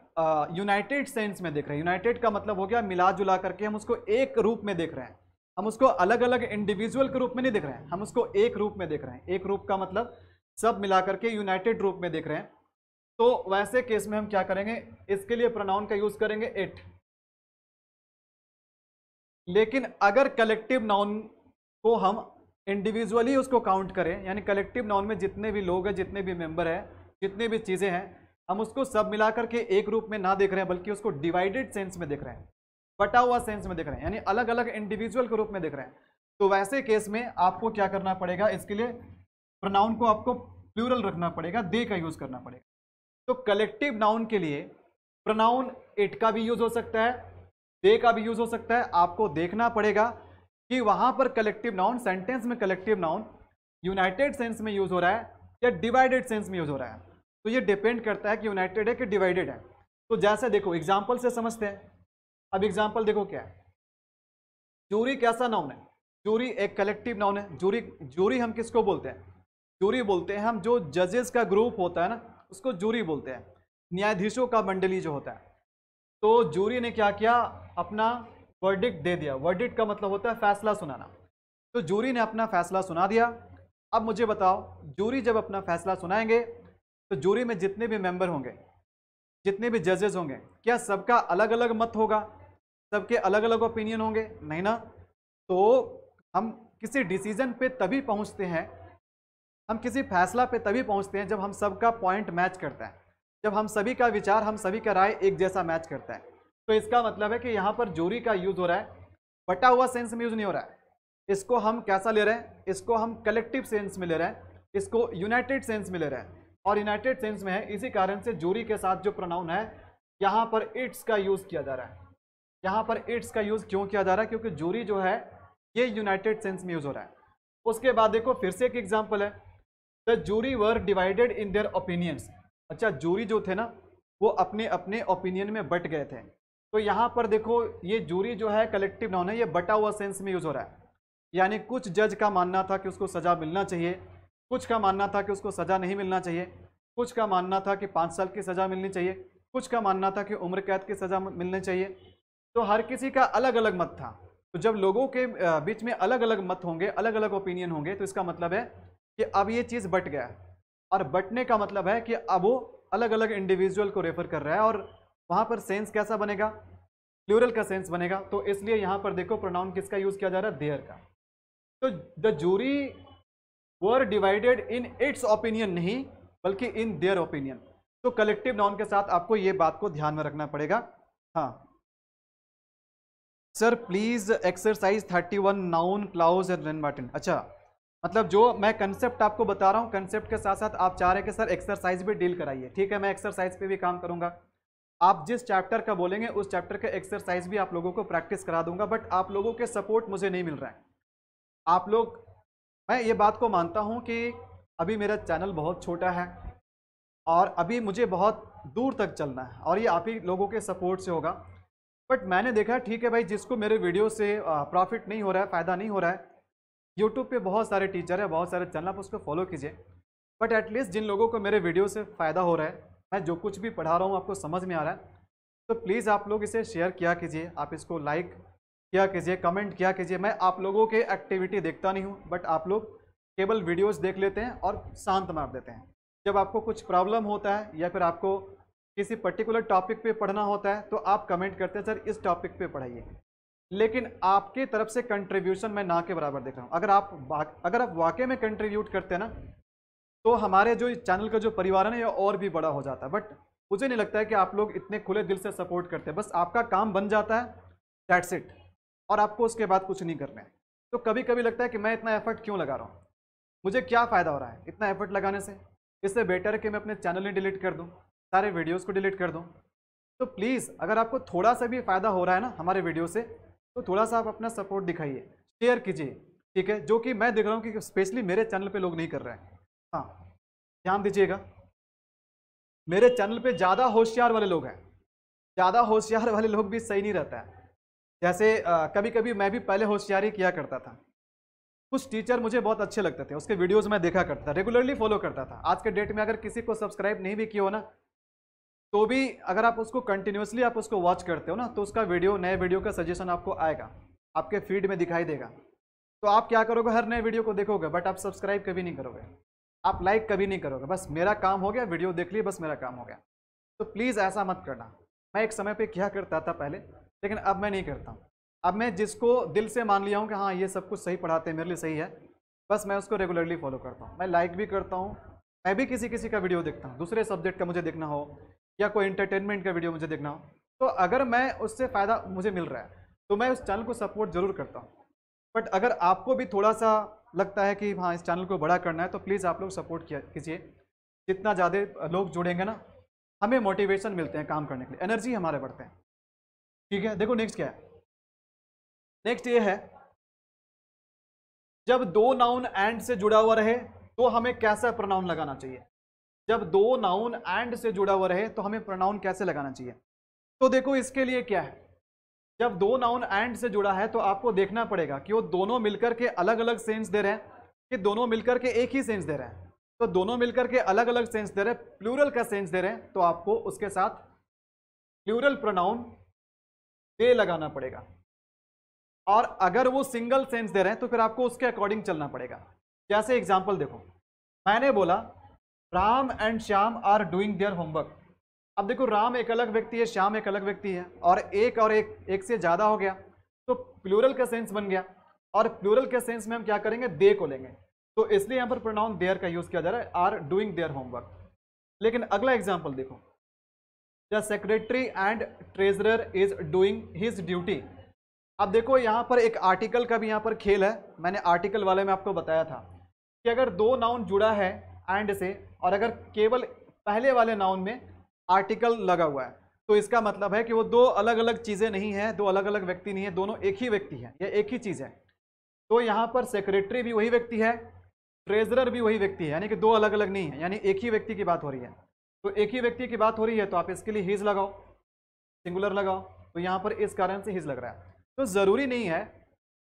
यूनाइटेड सेंस में देख रहे हैं यूनाइटेड का मतलब हो गया मिला जुला करके हम उसको एक रूप में देख रहे हैं हम उसको अलग अलग इंडिविजुअल के रूप में नहीं देख रहे हैं हम उसको एक रूप में देख रहे हैं एक रूप का मतलब सब मिला करके यूनाइटेड रूप में देख रहे हैं तो वैसे केस में हम क्या करेंगे इसके लिए प्रोनाउन का यूज करेंगे इट लेकिन अगर कलेक्टिव नाउन को हम इंडिविजुअली उसको काउंट करें यानी कलेक्टिव नाउन में जितने भी लोग हैं जितने भी मेंबर हैं जितने भी चीज़ें हैं हम उसको सब मिला करके एक रूप में ना देख रहे हैं बल्कि उसको डिवाइडेड सेंस में देख रहे हैं बटा हुआ सेंस में देख रहे हैं यानी अलग अलग इंडिविजुअल के रूप में देख रहे हैं तो वैसे केस में आपको क्या करना पड़ेगा इसके लिए प्रोनाउन को आपको प्लूरल रखना पड़ेगा दे का यूज़ करना पड़ेगा तो कलेक्टिव नाउन के लिए प्रनाउन इट का भी यूज हो सकता है दे का भी यूज हो सकता है आपको देखना पड़ेगा कि वहां पर कलेक्टिव नाउन सेंटेंस में कलेक्टिव नाउन यूनाइटेड सेंस में यूज हो रहा है या डिवाइडेड सेंस में यूज हो रहा है तो ये डिपेंड करता है कि यूनाइटेड है कि डिवाइडेड है तो जैसे देखो एग्जाम्पल से समझते हैं अब एग्जाम्पल देखो क्या है जूरी कैसा नाउन है जूरी एक कलेक्टिव नाउन है जूरी जूरी हम किसको बोलते हैं जूरी बोलते हैं हम जो जजेस का ग्रुप होता है ना उसको जूरी बोलते हैं न्यायाधीशों का मंडली जो होता है तो जूरी ने क्या किया अपना वर्डिक्ट दे दिया वर्डिक्ट का मतलब होता है फैसला सुनाना तो जूरी ने अपना फैसला सुना दिया अब मुझे बताओ जूरी जब अपना फैसला सुनाएंगे तो जूरी में जितने भी मेंबर होंगे जितने भी जजेस होंगे क्या सबका अलग अलग मत होगा सबके अलग अलग ओपिनियन होंगे नहीं ना तो हम किसी डिसीजन पे तभी पहुंचते हैं हम किसी फैसला पे तभी पहुंचते हैं जब हम सबका पॉइंट मैच करता है जब हम सभी का विचार हम सभी का राय एक जैसा मैच करता है तो इसका मतलब है कि यहाँ पर जोरी का यूज़ हो रहा है बटा हुआ सेंस में यूज़ नहीं हो रहा है इसको हम कैसा ले रहे हैं इसको हम कलेक्टिव सेंस में ले रहे हैं इसको यूनाइटेड सेंस में ले रहे हैं और यूनाइटेड सेंस में है इसी कारण से जोरी के साथ जो प्रोनाउन है यहाँ पर इट्स का यूज़ किया जा रहा है यहाँ पर इट्स का यूज़ क्यों किया जा रहा है क्योंकि जोरी जो है ये यूनाइटेड सेंस में यूज़ हो रहा है उसके बाद देखो फिर से एक एग्जाम्पल है the jury were divided in their opinions अच्छा जूरी जो थे ना वो अपने अपने ओपिनियन में बट गए थे तो यहाँ पर देखो ये जूरी जो है कलेक्टिव नाउन है ये बटा हुआ सेंस में यूज़ हो रहा है यानी कुछ जज का मानना था कि उसको सज़ा मिलना चाहिए कुछ का मानना था कि उसको सज़ा नहीं मिलना चाहिए कुछ का मानना था कि पाँच साल की सज़ा मिलनी चाहिए कुछ का मानना था कि उम्र कैद की सज़ा मिलनी चाहिए तो हर किसी का अलग अलग मत था तो जब लोगों के बीच में अलग अलग मत होंगे अलग अलग ओपिनियन होंगे तो इसका मतलब है कि अब ये चीज़ बट गया और बटने का मतलब है कि अब वो अलग अलग इंडिविजुअल को रेफर कर रहा है और वहाँ पर सेंस कैसा बनेगा प्लूरल का सेंस बनेगा तो इसलिए यहाँ पर देखो प्रोनाउन किसका यूज़ किया जा रहा है देयर का तो the jury were divided in its opinion नहीं बल्कि इन देयर ओपिनियन तो कलेक्टिव नाउन के साथ आपको ये बात को ध्यान में रखना पड़ेगा हाँ sir please exercise thirty one noun clause and Wren Martin अच्छा मतलब जो मैं कंसेप्ट आपको बता रहा हूँ कंसेप्ट के साथ साथ आप चाह रहे हैं कि सर एक्सरसाइज भी डील कराइए ठीक है मैं एक्सरसाइज पे भी काम करूँगा आप जिस चैप्टर का बोलेंगे उस चैप्टर का एक्सरसाइज भी आप लोगों को प्रैक्टिस करा दूंगा बट आप लोगों के सपोर्ट मुझे नहीं मिल रहा है आप लोग मैं ये बात को मानता हूँ कि अभी मेरा चैनल बहुत छोटा है और अभी मुझे बहुत दूर तक चलना है और ये आप ही लोगों के सपोर्ट से होगा बट मैंने देखा ठीक है भाई जिसको मेरे वीडियो से प्रॉफिट नहीं हो रहा है फ़ायदा नहीं हो रहा है यूट्यूब पे बहुत सारे टीचर हैं बहुत सारे चैनल आप उसको फॉलो कीजिए बट एटलीस्ट जिन लोगों को मेरे वीडियो से फ़ायदा हो रहा है मैं जो कुछ भी पढ़ा रहा हूँ आपको समझ में आ रहा है तो प्लीज़ आप लोग इसे शेयर किया कीजिए आप इसको लाइक किया कीजिए कमेंट किया कीजिए मैं आप लोगों के एक्टिविटी देखता नहीं हूँ बट आप लोग केवल वीडियोज़ देख लेते हैं और शांत मार देते हैं जब आपको कुछ प्रॉब्लम होता है या फिर आपको किसी पर्टिकुलर टॉपिक पे पढ़ना होता है तो आप कमेंट करते हैं सर इस टॉपिक पे पढ़ाइए लेकिन आपके तरफ से कंट्रीब्यूशन मैं ना के बराबर देख रहा हूँ अगर आप अगर आप वाकई में कंट्रीब्यूट करते हैं ना तो हमारे जो चैनल का जो परिवार है ना ये और भी बड़ा हो जाता है बट मुझे नहीं लगता है कि आप लोग इतने खुले दिल से सपोर्ट करते हैं बस आपका काम बन जाता है डैट्स इट और आपको उसके बाद कुछ नहीं करना है तो कभी कभी लगता है कि मैं इतना एफर्ट क्यों लगा रहा हूँ मुझे क्या फ़ायदा हो रहा है इतना एफर्ट लगाने से इससे बेटर है कि मैं अपने चैनल ही डिलीट कर दूँ सारे वीडियोज़ को डिलीट कर दूँ तो प्लीज़ अगर आपको थोड़ा सा भी फ़ायदा हो रहा है ना हमारे वीडियो से तो थोड़ा सा आप अपना सपोर्ट दिखाइए शेयर कीजिए ठीक है जो कि मैं देख रहा हूँ कि स्पेशली मेरे चैनल पे लोग नहीं कर रहे हैं हाँ ध्यान दीजिएगा मेरे चैनल पे ज़्यादा होशियार वाले लोग हैं ज़्यादा होशियार वाले लोग भी सही नहीं रहता है जैसे आ, कभी कभी मैं भी पहले होशियारी किया करता था कुछ टीचर मुझे बहुत अच्छे लगते थे उसके वीडियोज़ में देखा करता था रेगुलरली फॉलो करता था आज के डेट में अगर किसी को सब्सक्राइब नहीं भी किया हो ना तो भी अगर आप उसको कंटिन्यूसली आप उसको वॉच करते हो ना तो उसका वीडियो नए वीडियो का सजेशन आपको आएगा आपके फीड में दिखाई देगा तो आप क्या करोगे हर नए वीडियो को देखोगे बट आप सब्सक्राइब कभी नहीं करोगे आप लाइक कभी नहीं करोगे बस मेरा काम हो गया वीडियो देख लिए बस मेरा काम हो गया तो प्लीज़ ऐसा मत करना मैं एक समय पर क्या करता था पहले लेकिन अब मैं नहीं करता हूँ अब मैं जिसको दिल से मान लिया हूँ कि हाँ ये सब कुछ सही पढ़ाते हैं मेरे लिए सही है बस मैं उसको रेगुलरली फॉलो करता हूँ मैं लाइक भी करता हूँ मैं भी किसी किसी का वीडियो देखता हूँ दूसरे सब्जेक्ट का मुझे देखना हो या कोई इंटरटेनमेंट का वीडियो मुझे देखना हो तो अगर मैं उससे फ़ायदा मुझे मिल रहा है तो मैं उस चैनल को सपोर्ट ज़रूर करता हूँ बट अगर आपको भी थोड़ा सा लगता है कि हाँ इस चैनल को बड़ा करना है तो प्लीज़ आप लोग सपोर्ट किया कीजिए जितना ज़्यादा लोग जुड़ेंगे ना हमें मोटिवेशन मिलते हैं काम करने के लिए एनर्जी हमारे बढ़ते हैं ठीक है देखो नेक्स्ट क्या है नेक्स्ट ये है जब दो नाउन एंड से जुड़ा हुआ रहे तो हमें कैसा प्रोनाउन लगाना चाहिए जब दो नाउन एंड से जुड़ा हुआ रहे तो हमें प्रोनाउन कैसे लगाना चाहिए तो देखो इसके लिए क्या है जब दो नाउन एंड से जुड़ा है तो आपको देखना पड़ेगा कि वो दोनों मिलकर के अलग अलग सेंस दे रहे हैं कि दोनों मिलकर के एक ही सेंस दे रहे हैं तो दोनों मिलकर के अलग अलग सेंस दे रहे हैं प्लूरल का सेंस दे रहे हैं तो आपको उसके साथ प्लूरल प्रोनाउन दे लगाना पड़ेगा और अगर वो सिंगल सेंस दे रहे हैं तो फिर आपको उसके अकॉर्डिंग चलना पड़ेगा जैसे एग्जाम्पल देखो मैंने बोला Ram and Shyam are doing their homework अब देखो राम एक अलग व्यक्ति है श्याम एक अलग व्यक्ति है और एक और एक एक से ज़्यादा हो गया तो प्लूरल का सेंस बन गया और प्लूरल के सेंस में हम क्या करेंगे दे को लेंगे तो इसलिए यहाँ पर प्रोनाउन देयर का यूज़ किया जा रहा है आर डूइंग देयर होमवर्क लेकिन अगला एग्जाम्पल देखो the secretary and treasurer is doing his duty अब देखो यहाँ पर एक आर्टिकल का भी यहाँ पर खेल है मैंने आर्टिकल वाले में आपको बताया था कि अगर दो नाउन जुड़ा है एंड से और अगर केवल पहले वाले नाउन में आर्टिकल लगा हुआ है तो इसका मतलब है कि वो दो अलग अलग चीज़ें नहीं हैं दो अलग अलग व्यक्ति नहीं है दोनों एक ही व्यक्ति है या एक ही चीज़ है तो यहाँ पर सेक्रेटरी भी वही व्यक्ति है ट्रेजरर भी वही व्यक्ति है यानी कि दो अलग अलग नहीं है यानी एक ही व्यक्ति की बात हो रही है तो एक ही व्यक्ति की बात हो रही है तो आप इसके लिए हिज लगाओ सिंगुलर लगाओ तो यहाँ पर इस कारण से हिज लग रहा है तो ज़रूरी नहीं है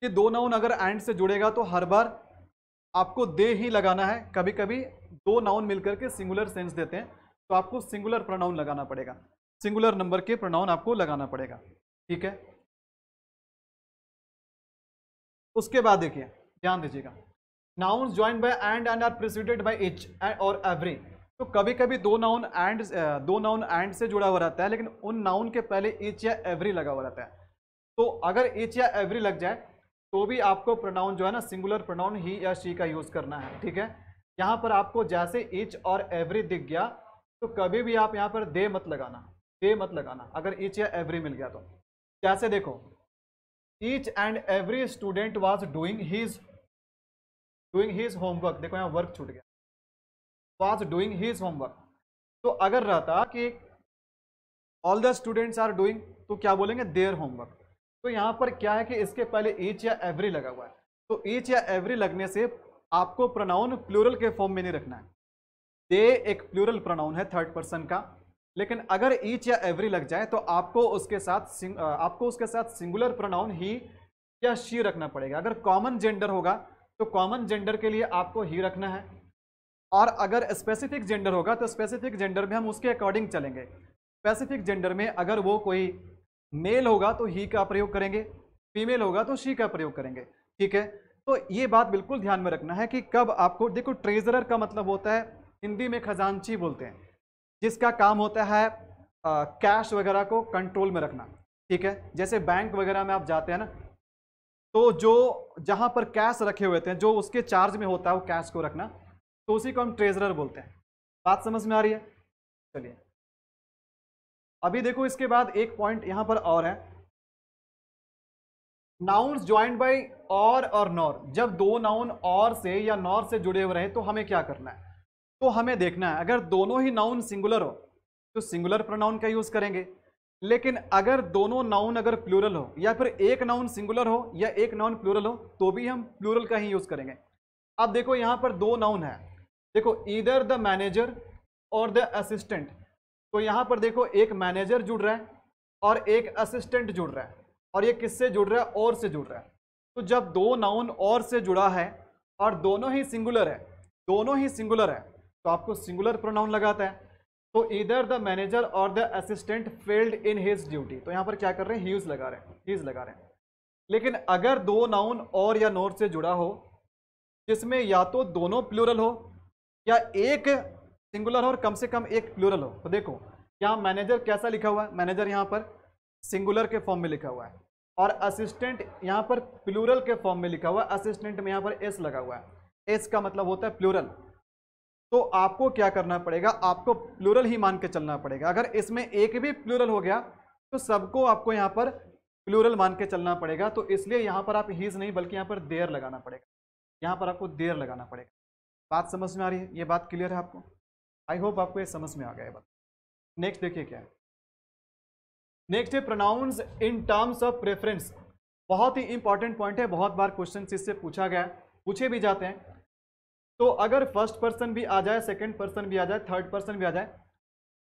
कि दो नाउन अगर एंड से जुड़ेगा तो हर बार आपको दे ही लगाना है कभी कभी दो नाउन मिलकर के सिंगुलर सेंस देते हैं तो आपको सिंगुलर प्रोनाउन लगाना पड़ेगा सिंगुलर नंबर के प्रोनाउन आपको लगाना पड़ेगा ठीक है उसके बाद देखिए ध्यान दीजिएगा noun join by and and are preceded by each और एवरी तो कभी कभी दो नाउन एंड दो नाउन एंड से जुड़ा हुआ रहता है लेकिन उन नाउन के पहले इच या एवरी लगा हुआ रहता है तो अगर इच या एवरी लग जाए तो भी आपको प्रोनाउन जो है ना सिंगुलर प्रोनाउन ही या शी का यूज़ करना है ठीक है यहाँ पर आपको जैसे इच और एवरी दिख गया तो कभी भी आप यहाँ पर दे मत लगाना दे मत लगाना अगर इच या एवरी मिल गया तो जैसे देखो each and every student was doing his doing his homework देखो यहाँ वर्क छूट गया वॉज डूइंग हीज होमवर्क तो अगर रहता कि all the students are doing तो क्या बोलेंगे देयर होमवर्क तो यहाँ पर क्या है कि इसके पहले ईच या एवरी लगा हुआ है तो ईच या एवरी लगने से आपको प्रोनाउन प्लूरल के फॉर्म में नहीं रखना है दे एक प्लूरल प्रोनाउन है थर्ड पर्सन का लेकिन अगर ईच या एवरी लग जाए तो आपको उसके साथ आपको उसके साथ सिंगुलर प्रोनाउन ही या शी रखना पड़ेगा अगर कॉमन जेंडर होगा तो कॉमन जेंडर के लिए आपको ही रखना है और अगर स्पेसिफिक जेंडर होगा तो स्पेसिफिक जेंडर में हम उसके अकॉर्डिंग चलेंगे स्पेसिफिक जेंडर में अगर वो कोई मेल होगा तो ही का प्रयोग करेंगे फीमेल होगा तो शी का प्रयोग करेंगे ठीक है तो ये बात बिल्कुल ध्यान में रखना है कि कब आपको देखो ट्रेजरर का मतलब होता है हिंदी में खजानची बोलते हैं जिसका काम होता है आ, कैश वगैरह को कंट्रोल में रखना ठीक है जैसे बैंक वगैरह में आप जाते हैं ना तो जो जहाँ पर कैश रखे हुए थे जो उसके चार्ज में होता है वो कैश को रखना तो उसी को हम ट्रेजरर बोलते हैं बात समझ में आ रही है चलिए अभी देखो इसके बाद एक पॉइंट यहां पर और है नाउन्स ज्वाइंट बाय और और नॉर जब दो नाउन और से या नॉर से जुड़े हुए हैं तो हमें क्या करना है तो हमें देखना है अगर दोनों ही नाउन सिंगुलर हो तो सिंगुलर प्रोनाउन का यूज करेंगे लेकिन अगर दोनों नाउन अगर प्लूरल हो या फिर एक नाउन सिंगुलर हो या एक नाउन प्लूरल हो तो भी हम प्लूरल का ही यूज करेंगे अब देखो यहाँ पर दो नाउन है देखो इधर द मैनेजर और द असिस्टेंट तो यहां पर देखो एक मैनेजर जुड़ रहा है और एक असिस्टेंट जुड़ रहा है और ये किससे जुड़ रहा है और से जुड़ रहा है तो जब दो नाउन और से जुड़ा है और दोनों ही सिंगुलर है दोनों ही सिंगुलर है तो आपको सिंगुलर प्रोनाउन लगाता है तो इधर द मैनेजर और the assistant failed in his duty तो यहाँ पर क्या कर रहे हैं हीज लगा रहे हैं हीज लगा रहे हैं लेकिन अगर दो नाउन और या नोट से जुड़ा हो जिसमें या तो दोनों प्लूरल हो या एक सिंगुलर हो और कम से कम एक प्लूरल हो तो देखो यहाँ मैनेजर कैसा लिखा हुआ है मैनेजर यहाँ पर सिंगुलर के फॉर्म में लिखा हुआ है और असिस्टेंट यहाँ पर प्लूरल के फॉर्म में लिखा हुआ है असिस्टेंट में यहाँ पर एस लगा हुआ है एस का मतलब होता है प्लूरल तो आपको क्या करना पड़ेगा आपको प्लूरल ही मान के चलना पड़ेगा अगर इसमें एक भी प्लूरल हो गया तो सबको आपको यहाँ पर प्लूरल मान के चलना पड़ेगा तो इसलिए यहाँ पर आप हीज नहीं बल्कि यहाँ पर देर लगाना पड़ेगा यहाँ पर आपको देर लगाना पड़ेगा बात समझ में आ रही है ये बात क्लियर है आपको आई होप आपको ये समझ में आ गया बात नेक्स्ट देखिए क्या है नेक्स्ट है pronouns in terms of preference बहुत ही इंपॉर्टेंट पॉइंट है बहुत बार क्वेश्चन इससे पूछा गया पूछे भी जाते हैं तो अगर फर्स्ट पर्सन भी आ जाए सेकंड पर्सन भी आ जाए थर्ड पर्सन भी आ जाए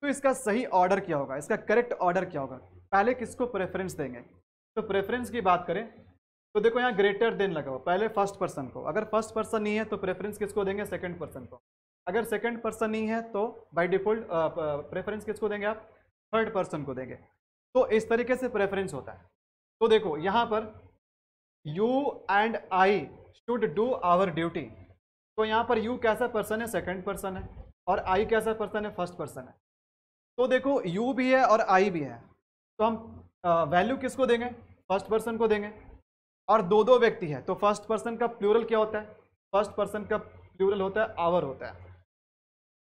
तो इसका सही ऑर्डर क्या होगा इसका करेक्ट ऑर्डर क्या होगा पहले किसको प्रेफरेंस देंगे तो प्रेफरेंस की बात करें तो देखो यहाँ ग्रेटर देन लगा हुआ पहले फर्स्ट पर्सन को अगर फर्स्ट पर्सन नहीं है तो प्रेफरेंस किसको देंगे सेकंड पर्सन को अगर सेकंड पर्सन नहीं है तो बाय डिफॉल्ट प्रेफरेंस किसको देंगे आप थर्ड पर्सन को देंगे तो इस तरीके से प्रेफरेंस होता है तो देखो यहाँ पर you and I should do our duty तो यहाँ पर यू कैसा पर्सन है सेकंड पर्सन है और आई कैसा पर्सन है फर्स्ट पर्सन है तो देखो यू भी है और आई भी है तो हम वैल्यू किसको देंगे फर्स्ट पर्सन को देंगे और दो दो व्यक्ति है तो फर्स्ट पर्सन का प्लूरल क्या होता है फर्स्ट पर्सन का प्लूरल होता है आवर होता है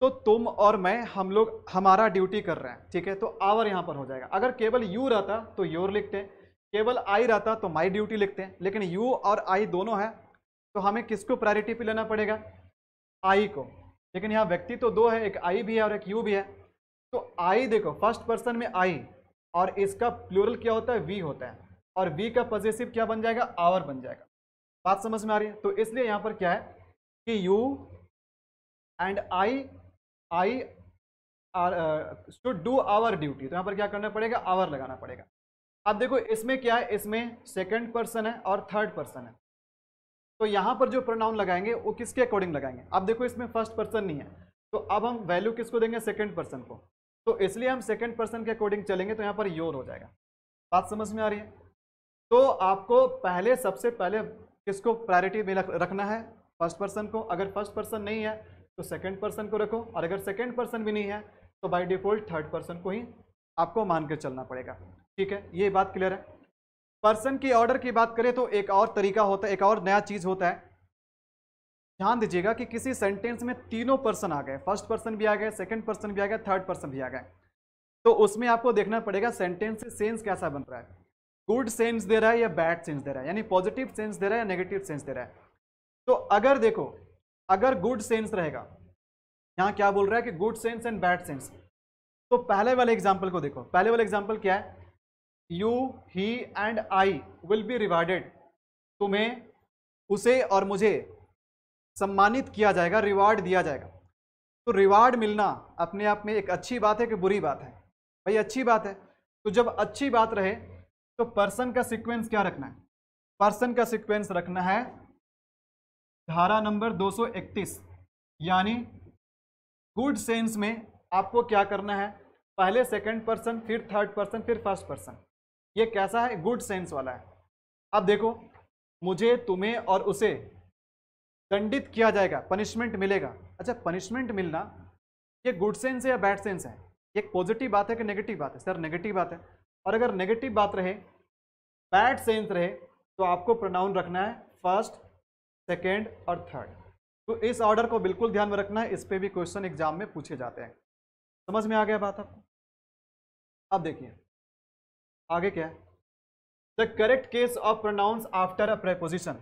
तो तुम और मैं हम लोग हमारा ड्यूटी कर रहे हैं ठीक है तो आवर यहाँ पर हो जाएगा अगर केवल यू रहता तो योर लिखते हैं केवल आई रहता तो माई ड्यूटी लिखते हैं लेकिन यू और आई दोनों है तो हमें किसको प्रायोरिटी पे लेना पड़ेगा आई को लेकिन यहाँ व्यक्ति तो दो है एक आई भी है और एक यू भी है तो आई देखो फर्स्ट पर्सन में आई और इसका प्लूरल क्या होता है वी होता है और वी का पॉजिटिव क्या बन जाएगा आवर बन जाएगा बात समझ में आ रही है तो इसलिए यहाँ पर क्या है कि you and I I are should do our duty तो यहाँ पर क्या करना पड़ेगा आवर लगाना पड़ेगा अब देखो इसमें क्या है इसमें सेकेंड पर्सन है और थर्ड पर्सन है तो यहाँ पर जो प्रोनाउन लगाएंगे वो किसके अकॉर्डिंग लगाएंगे अब देखो इसमें फर्स्ट पर्सन नहीं है तो अब हम वैल्यू किसको देंगे सेकेंड पर्सन को तो इसलिए हम सेकेंड पर्सन के अकॉर्डिंग चलेंगे तो यहाँ पर योर हो जाएगा बात समझ में आ रही है तो आपको पहले सबसे पहले किसको प्रायोरिटी में रखना है फर्स्ट पर्सन को अगर फर्स्ट पर्सन नहीं है तो सेकेंड पर्सन को रखो और अगर सेकेंड पर्सन भी नहीं है तो बाई डिफॉल्ट थर्ड पर्सन को ही आपको मान कर चलना पड़ेगा ठीक है ये बात क्लियर है पर्सन की ऑर्डर की बात करें तो एक और तरीका होता है एक और नया चीज़ होता है ध्यान दीजिएगा कि किसी सेंटेंस में तीनों पर्सन आ गए फर्स्ट पर्सन भी आ गए सेकंड पर्सन भी आ गए थर्ड पर्सन भी आ गए तो उसमें आपको देखना पड़ेगा सेंटेंस से सेंस कैसा बन रहा है गुड सेंस दे रहा है या बैड सेंस दे रहा है यानी पॉजिटिव सेंस दे रहा है या नेगेटिव सेंस दे रहा है तो अगर देखो अगर गुड सेंस रहेगा यहां क्या बोल रहा है कि good sense and bad sense तो पहले वाले एग्जाम्पल को देखो पहले वाले एग्जाम्पल क्या है you he and I will be rewarded तुम्हें उसे और मुझे सम्मानित किया जाएगा रिवार्ड दिया जाएगा तो रिवार्ड मिलना अपने आप में एक अच्छी बात है कि बुरी बात है भाई अच्छी बात है तो जब अच्छी बात रहे तो पर्सन का सीक्वेंस क्या रखना है पर्सन का सीक्वेंस रखना है धारा नंबर 231 यानी गुड सेंस में आपको क्या करना है पहले सेकंड पर्सन फिर थर्ड पर्सन फिर फर्स्ट पर्सन ये कैसा है गुड सेंस वाला है अब देखो मुझे तुम्हें और उसे दंडित किया जाएगा पनिशमेंट मिलेगा अच्छा पनिशमेंट मिलना ये गुड सेंस है या बैड सेंस है एक पॉजिटिव बात है कि नेगेटिव बात है सर नेगेटिव बात है और अगर नेगेटिव बात रहे बैड सेंस रहे तो आपको प्रोनाउन रखना है फर्स्ट सेकेंड और थर्ड तो इस ऑर्डर को बिल्कुल ध्यान में रखना है इस पर भी क्वेश्चन एग्जाम में पूछे जाते हैं समझ में आ गया बात आपको अब देखिए आगे क्या है the correct case of pronouns after a preposition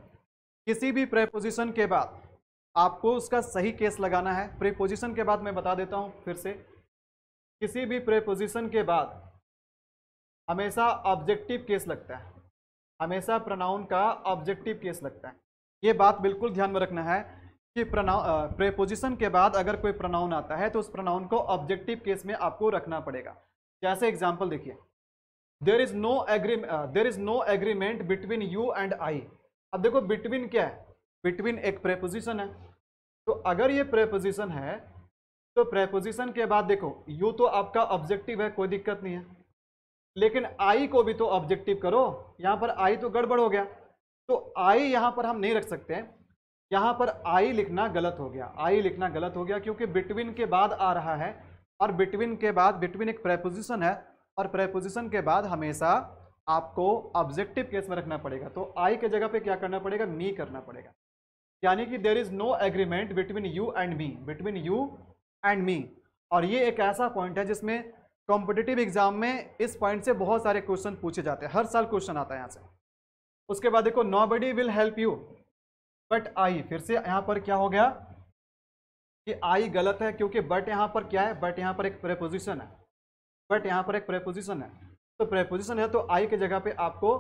किसी भी प्रेपोजिशन के बाद आपको उसका सही केस लगाना है प्रेपोजिशन के बाद मैं बता देता हूँ फिर से किसी भी प्रेपोजिशन के बाद हमेशा ऑब्जेक्टिव केस लगता है हमेशा प्रोनाउन का ऑब्जेक्टिव केस लगता है ये बात बिल्कुल ध्यान में रखना है कि प्रनाउ प्रेपोजिशन के बाद अगर कोई प्रनाउन आता है तो उस प्रनाउन को ऑब्जेक्टिव केस में आपको रखना पड़ेगा जैसे एग्जाम्पल देखिए there is no agree there is no agreement between you and I अब देखो बिटवीन क्या है बिटवीन एक प्रेपोजिशन है तो अगर ये प्रेपोजिशन है तो प्रेपोजिशन के बाद देखो यू तो आपका ऑब्जेक्टिव है कोई दिक्कत नहीं है लेकिन आई को भी तो ऑब्जेक्टिव करो यहाँ पर आई तो गड़बड़ हो गया तो आई यहाँ पर हम नहीं रख सकते हैं यहाँ पर आई लिखना गलत हो गया आई लिखना गलत हो गया क्योंकि बिटवीन के बाद आ रहा है और बिटवीन के बाद बिटवीन एक प्रेपोजिशन है और प्रेपोजिशन के बाद हमेशा आपको ऑब्जेक्टिव केस में रखना पड़ेगा तो आई के जगह पे क्या करना पड़ेगा मी करना पड़ेगा यानी कि there is no agreement between you and me between you and me और ये एक ऐसा पॉइंट है जिसमें कॉम्पिटिटिव एग्जाम में इस पॉइंट से बहुत सारे क्वेश्चन पूछे जाते हैं हर साल क्वेश्चन आता है यहाँ से उसके बाद देखो nobody will help you but I फिर से यहाँ पर क्या हो गया कि आई गलत है क्योंकि बट यहाँ पर क्या है बट यहाँ पर एक प्रेपोजिशन है बट यहाँ पर एक प्रेपोजिशन है तो प्रेपोजिशन है तो आई के जगह पे आपको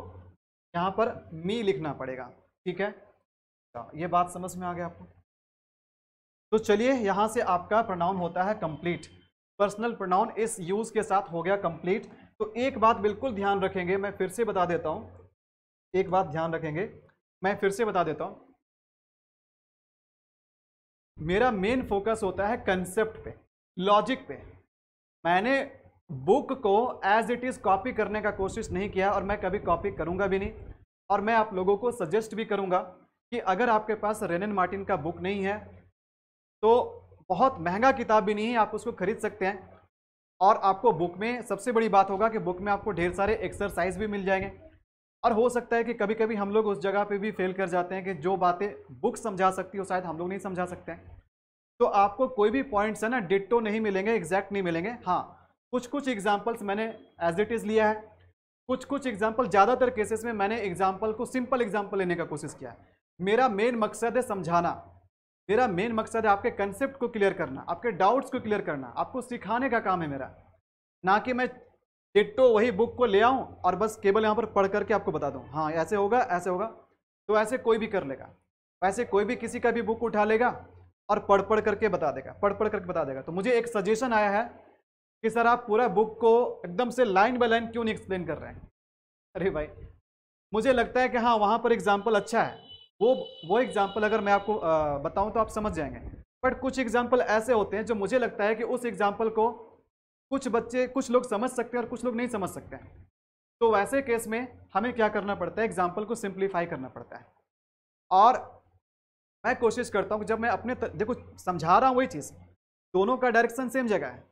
यहाँ पर मी लिखना पड़ेगा ठीक है तो ये बात समझ में आ गया आपको तो चलिए यहाँ से आपका प्रोनाउन होता है कंप्लीट पर्सनल प्रोनाउन इस यूज़ के साथ हो गया कंप्लीट तो एक बात बिल्कुल ध्यान रखेंगे मैं फिर से बता देता हूँ एक बात ध्यान रखेंगे मैं फिर से बता देता हूँ मेरा मेन फोकस होता है कंसेप्ट पे लॉजिक पे मैंने बुक को एज इट इज़ कॉपी करने का कोशिश नहीं किया और मैं कभी कॉपी करूंगा भी नहीं और मैं आप लोगों को सजेस्ट भी करूँगा कि अगर आपके पास रेनन मार्टिन का बुक नहीं है तो बहुत महंगा किताब भी नहीं है आप उसको खरीद सकते हैं और आपको बुक में सबसे बड़ी बात होगा कि बुक में आपको ढेर सारे एक्सरसाइज भी मिल जाएंगे और हो सकता है कि कभी कभी हम लोग उस जगह पे भी फेल कर जाते हैं कि जो बातें बुक समझा सकती हो शायद हम लोग नहीं समझा सकते हैं तो आपको कोई भी पॉइंट्स है ना डिट्टो नहीं मिलेंगे एग्जैक्ट नहीं मिलेंगे हाँ कुछ कुछ एग्जाम्पल्स मैंने एज इट इज़ लिया है कुछ कुछ एग्जाम्पल ज़्यादातर केसेस में मैंने एग्जाम्पल को सिंपल एग्जाम्पल लेने का कोशिश किया है मेरा मेन मकसद है समझाना मेरा मेन मकसद है आपके कंसेप्ट को क्लियर करना आपके डाउट्स को क्लियर करना आपको सिखाने का काम है मेरा ना कि मैं डिट्टो वही बुक को ले आऊँ और बस केवल यहाँ पर पढ़ करके आपको बता दूँ हाँ ऐसे होगा ऐसे होगा तो ऐसे कोई भी कर लेगा वैसे कोई भी किसी का भी बुक उठा लेगा और पढ़ पढ़ करके बता देगा पढ़ पढ़ करके बता देगा तो मुझे एक सजेशन आया है कि सर आप पूरा बुक को एकदम से लाइन बाय लाइन क्यों नहीं एक्सप्लेन कर रहे हैं अरे भाई मुझे लगता है कि हाँ वहाँ पर एग्जाम्पल अच्छा है वो वो एग्जाम्पल अगर मैं आपको बताऊँ तो आप समझ जाएंगे बट कुछ एग्जाम्पल ऐसे होते हैं जो मुझे लगता है कि उस एग्जाम्पल को कुछ बच्चे कुछ लोग समझ सकते हैं और कुछ लोग नहीं समझ सकते हैं तो वैसे केस में हमें क्या करना पड़ता है एग्जाम्पल को सिंप्लीफाई करना पड़ता है और मैं कोशिश करता हूँ जब मैं अपने तर... देखो समझा रहा हूँ वही चीज़ दोनों का डायरेक्शन सेम जगह है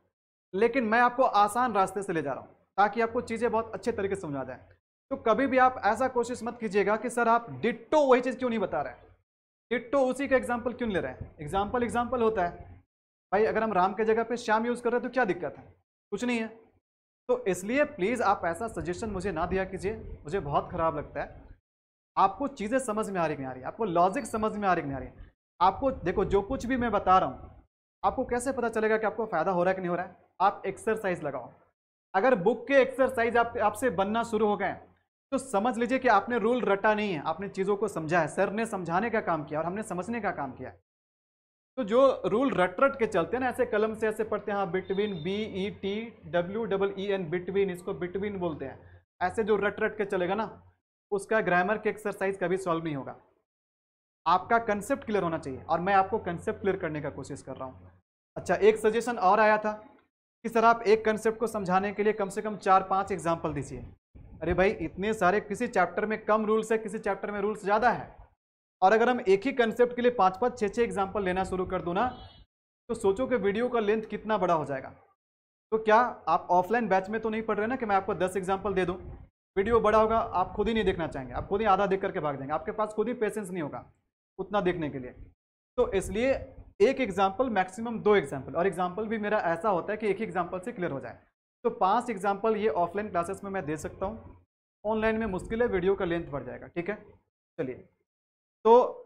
लेकिन मैं आपको आसान रास्ते से ले जा रहा हूँ ताकि आपको चीज़ें बहुत अच्छे तरीके से समझा जाए तो कभी भी आप ऐसा कोशिश मत कीजिएगा कि सर आप डिट्टो वही चीज़ क्यों नहीं बता रहे हैं डिट्टो उसी का एग्जाम्पल क्यों ले रहे हैं एग्जाम्पल एग्जाम्पल होता है भाई अगर हम राम के जगह पे श्याम यूज़ कर रहे हैं तो क्या दिक्कत है कुछ नहीं है तो इसलिए प्लीज़ आप ऐसा सजेशन मुझे ना दिया कीजिए मुझे बहुत ख़राब लगता है आपको चीज़ें समझ में आ रही नहीं आ रही आपको लॉजिक समझ में आ रही नहीं आ रही आपको देखो जो कुछ भी मैं बता रहा हूँ आपको कैसे पता चलेगा कि आपको फ़ायदा हो रहा है कि नहीं हो रहा है आप एक्सरसाइज लगाओ अगर बुक के एक्सरसाइज आप आपसे बनना शुरू हो गए तो समझ लीजिए कि आपने रूल रटा नहीं है आपने चीज़ों को समझा है सर ने समझाने का काम किया और हमने समझने का काम किया है तो जो रूल रट रट के चलते हैं ना ऐसे कलम से ऐसे पढ़ते हैं हाँ between B E T W double E N between इसको बिटवीन बोलते हैं ऐसे जो रट रट के चलेगा ना उसका ग्रामर के एक्सरसाइज कभी सॉल्व नहीं होगा आपका कंसेप्ट क्लियर होना चाहिए और मैं आपको कंसेप्ट क्लियर करने का कोशिश कर रहा हूँ अच्छा एक सजेशन और आया था कि सर आप एक कंसेप्ट को समझाने के लिए कम से कम चार पाँच एग्जाम्पल दीजिए अरे भाई इतने सारे किसी चैप्टर में कम रूल्स है किसी चैप्टर में रूल्स ज़्यादा है और अगर हम एक ही कंसेप्ट के लिए पाँच पाँच छः छः एग्जाम्पल लेना शुरू कर दूँ ना तो सोचो कि वीडियो का लेंथ कितना बड़ा हो जाएगा तो क्या आप ऑफलाइन बैच में तो नहीं पढ़ रहे ना कि मैं आपको दस एग्जाम्पल दे दूँ वीडियो बड़ा होगा आप खुद ही नहीं देखना चाहेंगे आप खुद ही आधा देख करके भाग जाएंगे आपके पास खुद ही पेशेंस नहीं होगा उतना देखने के लिए तो इसलिए एक एग्जाम्पल मैक्सिमम दो एग्जाम्पल और एग्जाम्पल भी मेरा ऐसा होता है कि एक ही एग्जाम्पल से क्लियर हो जाए तो पांच एग्जाम्पल ये ऑफलाइन क्लासेस में मैं दे सकता हूँ ऑनलाइन में मुश्किल है वीडियो का लेंथ बढ़ जाएगा ठीक है चलिए तो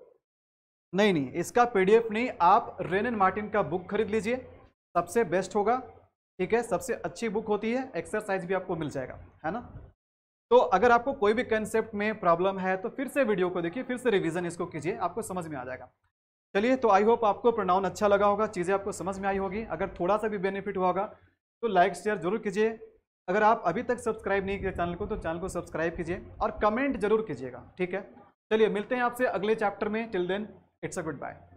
नहीं नहीं इसका पीडीएफ नहीं आप रेन एंड मार्टिन का बुक खरीद लीजिए सबसे बेस्ट होगा ठीक है सबसे अच्छी बुक होती है एक्सरसाइज भी आपको मिल जाएगा है ना तो अगर आपको कोई भी कंसेप्ट में प्रॉब्लम है तो फिर से वीडियो को देखिए फिर से रिवीजन इसको कीजिए आपको समझ में आ जाएगा चलिए तो आई होप आपको प्रोनाउन अच्छा लगा होगा चीज़ें आपको समझ में आई होगी अगर थोड़ा सा भी बेनिफिट हुआ होगा तो लाइक शेयर जरूर कीजिए अगर आप अभी तक सब्सक्राइब नहीं किया चैनल को तो चैनल को सब्सक्राइब कीजिए और कमेंट जरूर कीजिएगा ठीक है चलिए मिलते हैं आपसे अगले चैप्टर में till then it's a good bye